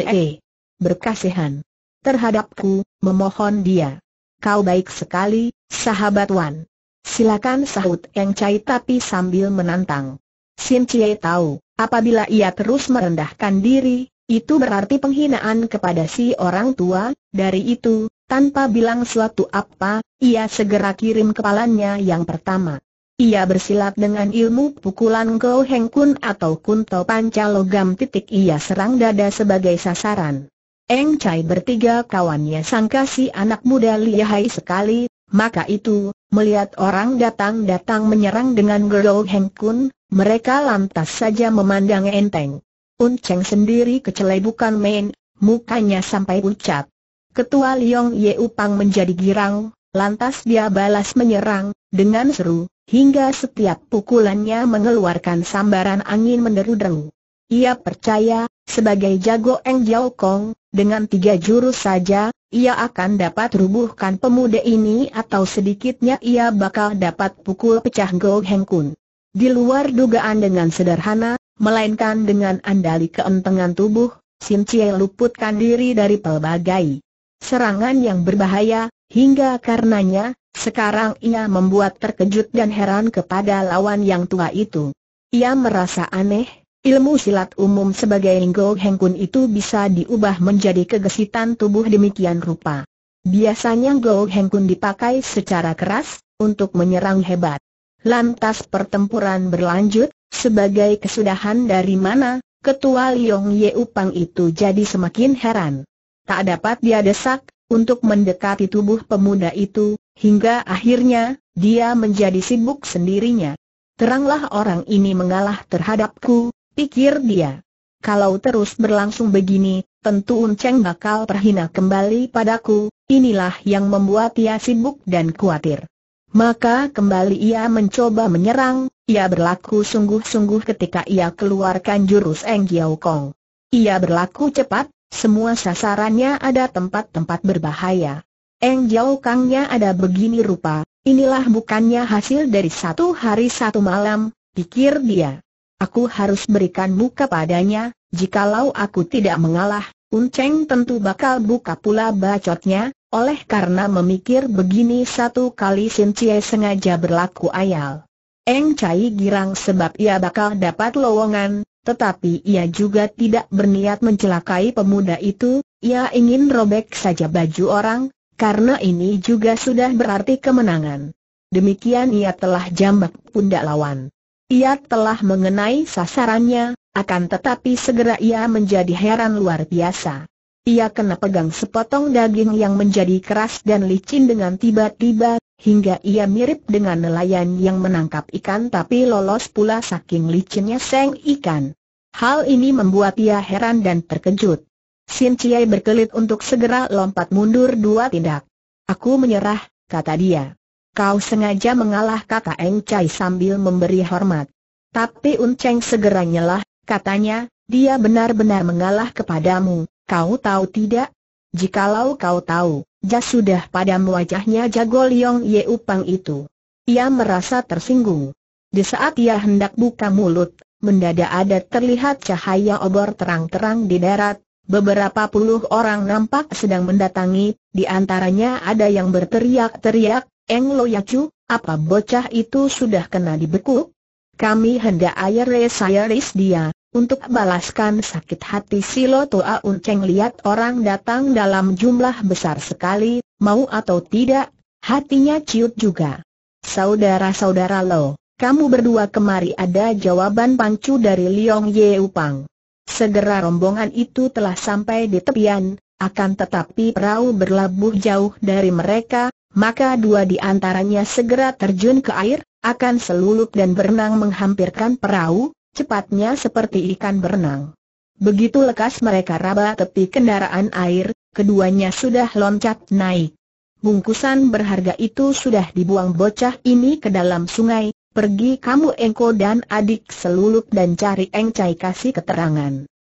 eh, Berkasihan. Terhadapku, memohon dia kau baik sekali, sahabat Wan. Silakan sahut Eng Chai tapi sambil menantang. Sin Chie tahu, apabila ia terus merendahkan diri, itu berarti penghinaan kepada si orang tua, dari itu, tanpa bilang suatu apa, ia segera kirim kepalanya yang pertama. Ia bersilat dengan ilmu pukulan Go Heng Kun atau Kunto Panca Logam titik ia serang dada sebagai sasaran. Eng Chai bertiga kawannya sangka si anak muda lihai sekali, maka itu, melihat orang datang-datang menyerang dengan Gerol Heng Kun, mereka lantas saja memandang enteng. Un Cheng sendiri kecelai bukan main, mukanya sampai pucat. Ketua Liong Ye Upang menjadi girang, lantas dia balas menyerang, dengan seru, hingga setiap pukulannya mengeluarkan sambaran angin menderu-deru. Ia percaya, sebagai jago Eng Jiao Kong, dengan tiga jurus saja, ia akan dapat rubuhkan pemuda ini atau sedikitnya ia bakal dapat pukul pecah Go Heng Kun. Di luar dugaan dengan sederhana, melainkan dengan andali keentengan tubuh, Sim Chie luputkan diri dari pelbagai serangan yang berbahaya, hingga karenanya, sekarang ia membuat terkejut dan heran kepada lawan yang tua itu. Ia merasa aneh, Ilmu silat umum sebagai linggo Heng Kun itu bisa diubah menjadi kegesitan tubuh demikian rupa. Biasanya Ngo hengkun dipakai secara keras, untuk menyerang hebat. Lantas pertempuran berlanjut, sebagai kesudahan dari mana, ketua Liong Ye Upang itu jadi semakin heran. Tak dapat dia desak, untuk mendekati tubuh pemuda itu, hingga akhirnya, dia menjadi sibuk sendirinya. Teranglah orang ini mengalah terhadapku, pikir dia. Kalau terus berlangsung begini, tentu Unceng bakal terhina kembali padaku, inilah yang membuat ia sibuk dan khawatir. Maka kembali ia mencoba menyerang, ia berlaku sungguh-sungguh ketika ia keluarkan jurus Eng Giao Kong. Ia berlaku cepat, semua sasarannya ada tempat-tempat berbahaya. Eng Giao kongnya ada begini rupa, inilah bukannya hasil dari satu hari satu malam, pikir dia. Aku harus berikan berikanmu padanya. jikalau aku tidak mengalah, Unceng tentu bakal buka pula bacotnya, oleh karena memikir begini satu kali Sin Cie sengaja berlaku ayal. Eng Cai girang sebab ia bakal dapat lowongan, tetapi ia juga tidak berniat mencelakai pemuda itu, ia ingin robek saja baju orang, karena ini juga sudah berarti kemenangan. Demikian ia telah jambak pundak lawan. Ia telah mengenai sasarannya, akan tetapi segera ia menjadi heran luar biasa. Ia kena pegang sepotong daging yang menjadi keras dan licin dengan tiba-tiba, hingga ia mirip dengan nelayan yang menangkap ikan tapi lolos pula saking licinnya seng ikan. Hal ini membuat ia heran dan terkejut. Sin Chiai berkelit untuk segera lompat mundur dua tindak. Aku menyerah, kata dia. Kau sengaja mengalah kata Eng Chai sambil memberi hormat. Tapi Un Cheng segera nyelah, katanya, dia benar-benar mengalah kepadamu, kau tahu tidak? Jikalau kau tahu, jas sudah padam wajahnya jago Liong Ye Upang itu. Ia merasa tersinggung. Di saat ia hendak buka mulut, mendadak ada terlihat cahaya obor terang-terang di darat, Beberapa puluh orang nampak sedang mendatangi, di antaranya ada yang berteriak-teriak, Eng lo Yacu, apa bocah itu sudah kena dibekuk? Kami hendak air resayaris dia, untuk balaskan sakit hati si Lotoa Unceng lihat orang datang dalam jumlah besar sekali, mau atau tidak, hatinya ciut juga. Saudara-saudara Lo, kamu berdua kemari ada jawaban pancu dari Liong Ye Upang. Segera rombongan itu telah sampai di tepian, akan tetapi perahu berlabuh jauh dari mereka, maka dua di antaranya segera terjun ke air, akan selulup dan berenang menghampirkan perahu, cepatnya seperti ikan berenang. Begitu lekas mereka raba tepi kendaraan air, keduanya sudah loncat naik. Bungkusan berharga itu sudah dibuang bocah ini ke dalam sungai, pergi kamu Engko dan adik selulup dan cari Engcai kasih keterangan.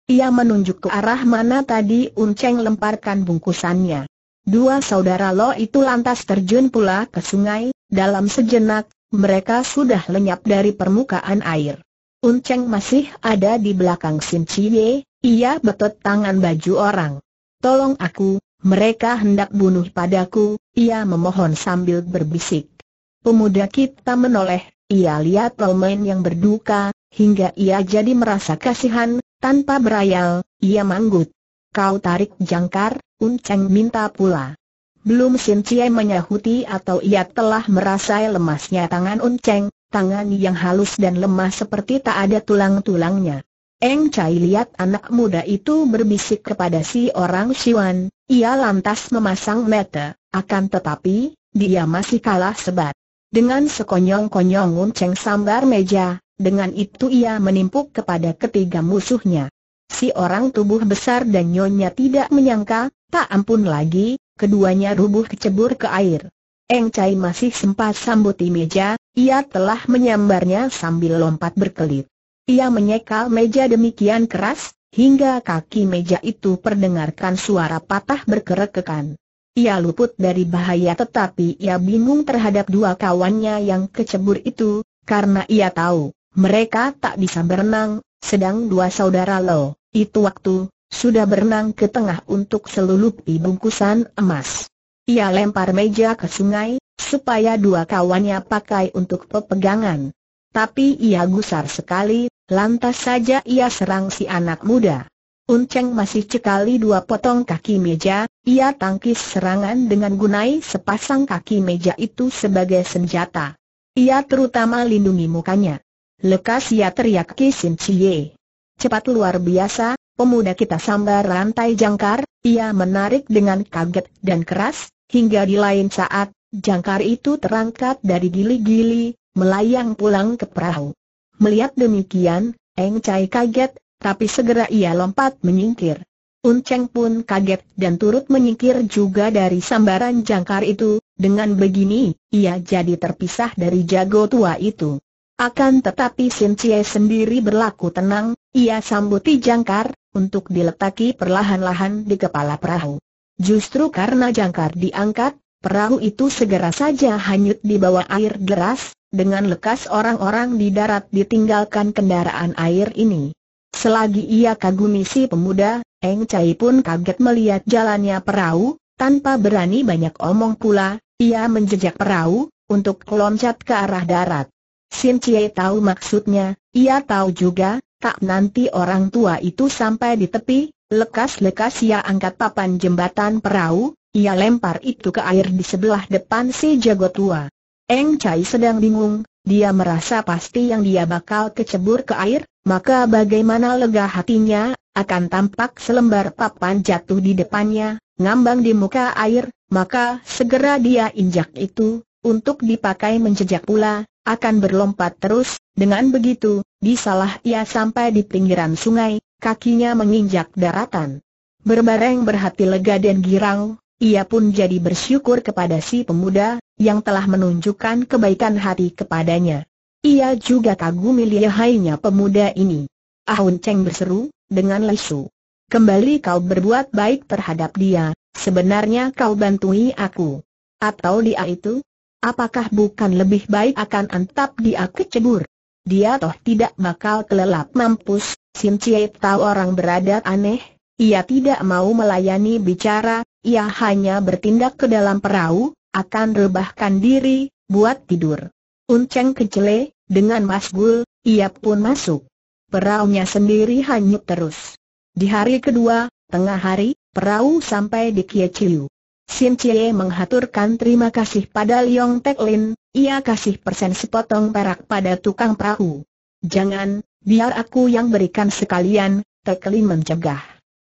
Ia menunjuk ke arah mana tadi Unceng lemparkan bungkusannya. Dua saudara Lo itu lantas terjun pula ke sungai, dalam sejenak, mereka sudah lenyap dari permukaan air. Unceng masih ada di belakang Sin Chie, ia betot tangan baju orang. Tolong aku, mereka hendak bunuh padaku, ia memohon sambil berbisik. Pemuda kita menoleh, ia lihat Lomen yang berduka, hingga ia jadi merasa kasihan, tanpa berayal, ia manggut. Kau tarik jangkar, Unceng minta pula. Belum Sin Cie menyahuti atau ia telah merasa lemasnya tangan Unceng, tangan yang halus dan lemah seperti tak ada tulang-tulangnya. Eng Chai lihat anak muda itu berbisik kepada si orang Siwan, ia lantas memasang mata, akan tetapi, dia masih kalah sebat. Dengan sekonyong-konyong Unceng sambar meja, dengan itu ia menimpuk kepada ketiga musuhnya. Si orang tubuh besar dan nyonya tidak menyangka, tak ampun lagi, keduanya rubuh kecebur ke air. Eng Chai masih sempat sambuti meja, ia telah menyambarnya sambil lompat berkelit. Ia menyekal meja demikian keras, hingga kaki meja itu perdengarkan suara patah berkerekekan. Ia luput dari bahaya tetapi ia bingung terhadap dua kawannya yang kecebur itu, karena ia tahu, mereka tak bisa berenang, sedang dua saudara Lo itu waktu, sudah berenang ke tengah untuk selulupi bungkusan emas. Ia lempar meja ke sungai, supaya dua kawannya pakai untuk pepegangan. Tapi ia gusar sekali, lantas saja ia serang si anak muda. Unceng masih cekali dua potong kaki meja, ia tangkis serangan dengan gunai sepasang kaki meja itu sebagai senjata. Ia terutama lindungi mukanya. Lekas ia teriak kisim Cie. Cepat luar biasa, pemuda kita sambar rantai jangkar, ia menarik dengan kaget dan keras, hingga di lain saat, jangkar itu terangkat dari gili-gili, melayang pulang ke perahu. Melihat demikian, Eng Cai kaget, tapi segera ia lompat menyingkir. Unceng pun kaget dan turut menyingkir juga dari sambaran jangkar itu, dengan begini, ia jadi terpisah dari jago tua itu. Akan tetapi Sin Cie sendiri berlaku tenang, ia sambuti jangkar, untuk diletaki perlahan-lahan di kepala perahu. Justru karena jangkar diangkat, perahu itu segera saja hanyut di bawah air deras, dengan lekas orang-orang di darat ditinggalkan kendaraan air ini. Selagi ia kagumi si pemuda, Eng Cai pun kaget melihat jalannya perahu, tanpa berani banyak omong pula, ia menjejak perahu, untuk loncat ke arah darat. Sin Chie tahu maksudnya, ia tahu juga, tak nanti orang tua itu sampai di tepi, lekas-lekas ia angkat papan jembatan perahu, ia lempar itu ke air di sebelah depan si jago tua. Eng Cai sedang bingung, dia merasa pasti yang dia bakal kecebur ke air, maka bagaimana lega hatinya, akan tampak selembar papan jatuh di depannya, ngambang di muka air, maka segera dia injak itu, untuk dipakai menjejak pula, akan berlompat terus, dengan begitu, disalah ia sampai di pinggiran sungai, kakinya menginjak daratan. Berbareng berhati lega dan girang, ia pun jadi bersyukur kepada si pemuda, yang telah menunjukkan kebaikan hati kepadanya. Ia juga kagumi lihainya pemuda ini. Ahun Cheng berseru, dengan lesu. Kembali kau berbuat baik terhadap dia, sebenarnya kau bantui aku. Atau dia itu, Apakah bukan lebih baik akan antap dia kecebur? Dia toh tidak bakal kelelap mampus, Sim Cie tahu orang berada aneh, ia tidak mau melayani bicara, ia hanya bertindak ke dalam perahu, akan rebahkan diri, buat tidur. Unceng kecele, dengan Mas Gul, ia pun masuk. Peraunya sendiri hanyut terus. Di hari kedua, tengah hari, perahu sampai di Kieciu. Sim Chie menghaturkan terima kasih pada Liong Tek Lin, ia kasih persen sepotong perak pada tukang perahu. Jangan, biar aku yang berikan sekalian, Tek Lin mencegah.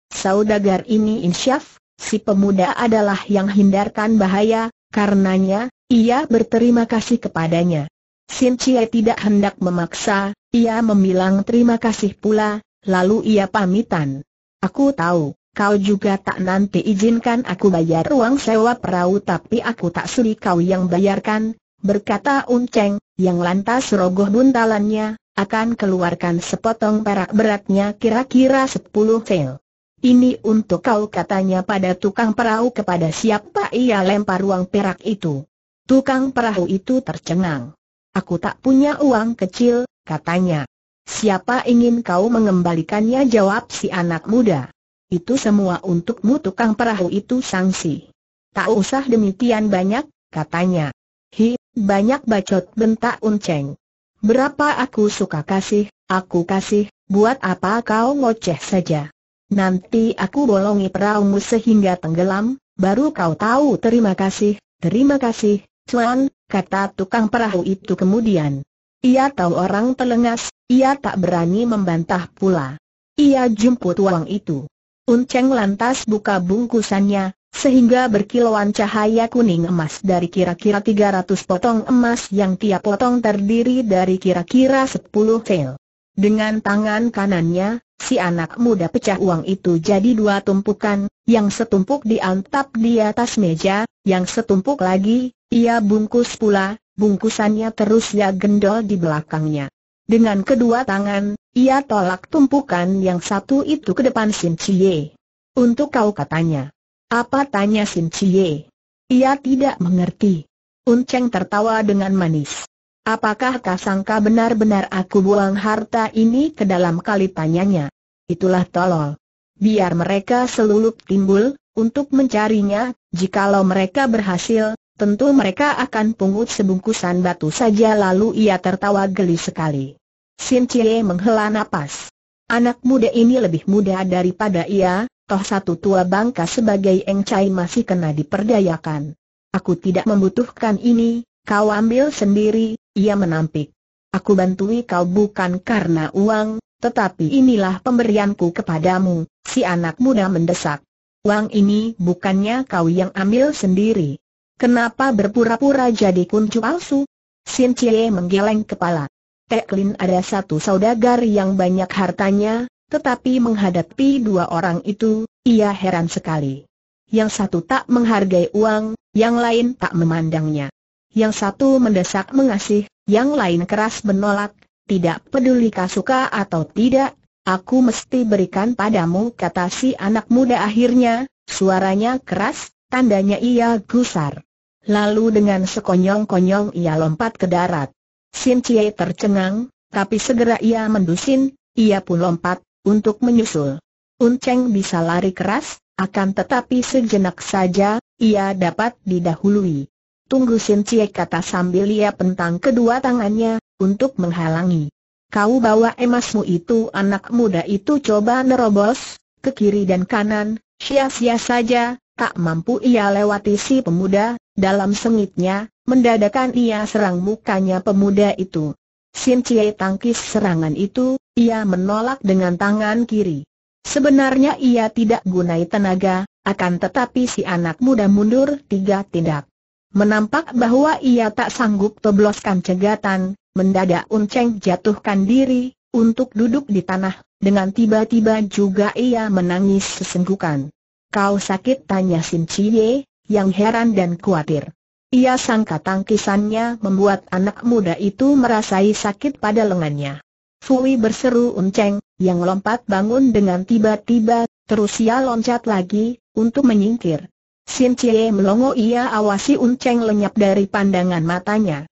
Saudagar ini insyaf, si pemuda adalah yang hindarkan bahaya, karenanya, ia berterima kasih kepadanya. Sim Chie tidak hendak memaksa, ia memilang terima kasih pula, lalu ia pamitan. Aku tahu, kau juga tak nanti izinkan aku bayar uang sewa perahu tapi aku tak sudi kau yang bayarkan, berkata Unceng, yang lantas rogoh buntalannya, akan keluarkan sepotong perak beratnya kira-kira 10 sel. Ini untuk kau katanya pada tukang perahu kepada siapa ia lempar uang perak itu. Tukang perahu itu tercengang. Aku tak punya uang kecil, katanya. Siapa ingin kau mengembalikannya jawab si anak muda. Itu semua untukmu tukang perahu itu sangsi. Tak usah demikian banyak, katanya. Hi, banyak bacot bentak Unceng. Berapa aku suka kasih, aku kasih, buat apa kau ngoceh saja. Nanti aku bolongi perahumu sehingga tenggelam, baru kau tahu terima kasih, terima kasih, cuan, kata tukang perahu itu kemudian. Ia tahu orang telengas, ia tak berani membantah pula. Ia jemput uang itu. Cheng lantas buka bungkusannya, sehingga berkilauan cahaya kuning emas dari kira-kira 300 potong emas yang tiap potong terdiri dari kira-kira 10 tel. Dengan tangan kanannya, si anak muda pecah uang itu jadi dua tumpukan, yang setumpuk diantap di atas meja, yang setumpuk lagi, ia bungkus pula, bungkusannya terus ia gendol di belakangnya. Dengan kedua tangan, ia tolak tumpukan yang satu itu ke depan Sin Chie. Untuk kau katanya. Apa tanya Sin Chie? Ia tidak mengerti. Un Cheng tertawa dengan manis. Apakah kau sangka benar-benar aku buang harta ini ke dalam kali tanyanya? Itulah tolol. Biar mereka selulup timbul, untuk mencarinya, jikalau mereka berhasil, tentu mereka akan pungut sebungkusan batu saja lalu ia tertawa geli sekali. Sin Cie menghela nafas. Anak muda ini lebih muda daripada ia, toh satu tua bangka sebagai Eng Chai masih kena diperdayakan. Aku tidak membutuhkan ini, kau ambil sendiri, ia menampik. Aku bantui kau bukan karena uang, tetapi inilah pemberianku kepadamu, si anak muda mendesak. Uang ini bukannya kau yang ambil sendiri. Kenapa berpura-pura jadi kuncu palsu? Sin Cie menggeleng kepala. Teklin ada satu saudagar yang banyak hartanya, tetapi menghadapi dua orang itu, ia heran sekali. Yang satu tak menghargai uang, yang lain tak memandangnya. Yang satu mendesak mengasih, yang lain keras menolak, tidak peduli kasuka atau tidak, aku mesti berikan padamu kata si anak muda akhirnya, suaranya keras, tandanya ia gusar. Lalu dengan sekonyong-konyong ia lompat ke darat. Sin Cie tercengang, tapi segera ia mendusin, ia pun lompat, untuk menyusul. Un Unceng bisa lari keras, akan tetapi sejenak saja, ia dapat didahului. Tunggu Sin Cie kata sambil ia pentang kedua tangannya, untuk menghalangi. Kau bawa emasmu itu anak muda itu coba nerobos, ke kiri dan kanan, sia-sia saja, tak mampu ia lewati si pemuda, dalam sengitnya, Mendadakan ia serang mukanya pemuda itu. Sin Cie tangkis serangan itu, ia menolak dengan tangan kiri. Sebenarnya ia tidak gunai tenaga, akan tetapi si anak muda mundur tiga tindak. Menampak bahwa ia tak sanggup tebloskan cegatan, mendadak Un Cheng jatuhkan diri, untuk duduk di tanah, dengan tiba-tiba juga ia menangis sesenggukan. Kau sakit tanya Sin Cie, yang heran dan khawatir. Ia sangka tangkisannya membuat anak muda itu merasai sakit pada lengannya. Fui berseru unceng, yang lompat bangun dengan tiba-tiba, terus ia loncat lagi, untuk menyingkir. Sin Cie melongo ia awasi unceng lenyap dari pandangan matanya.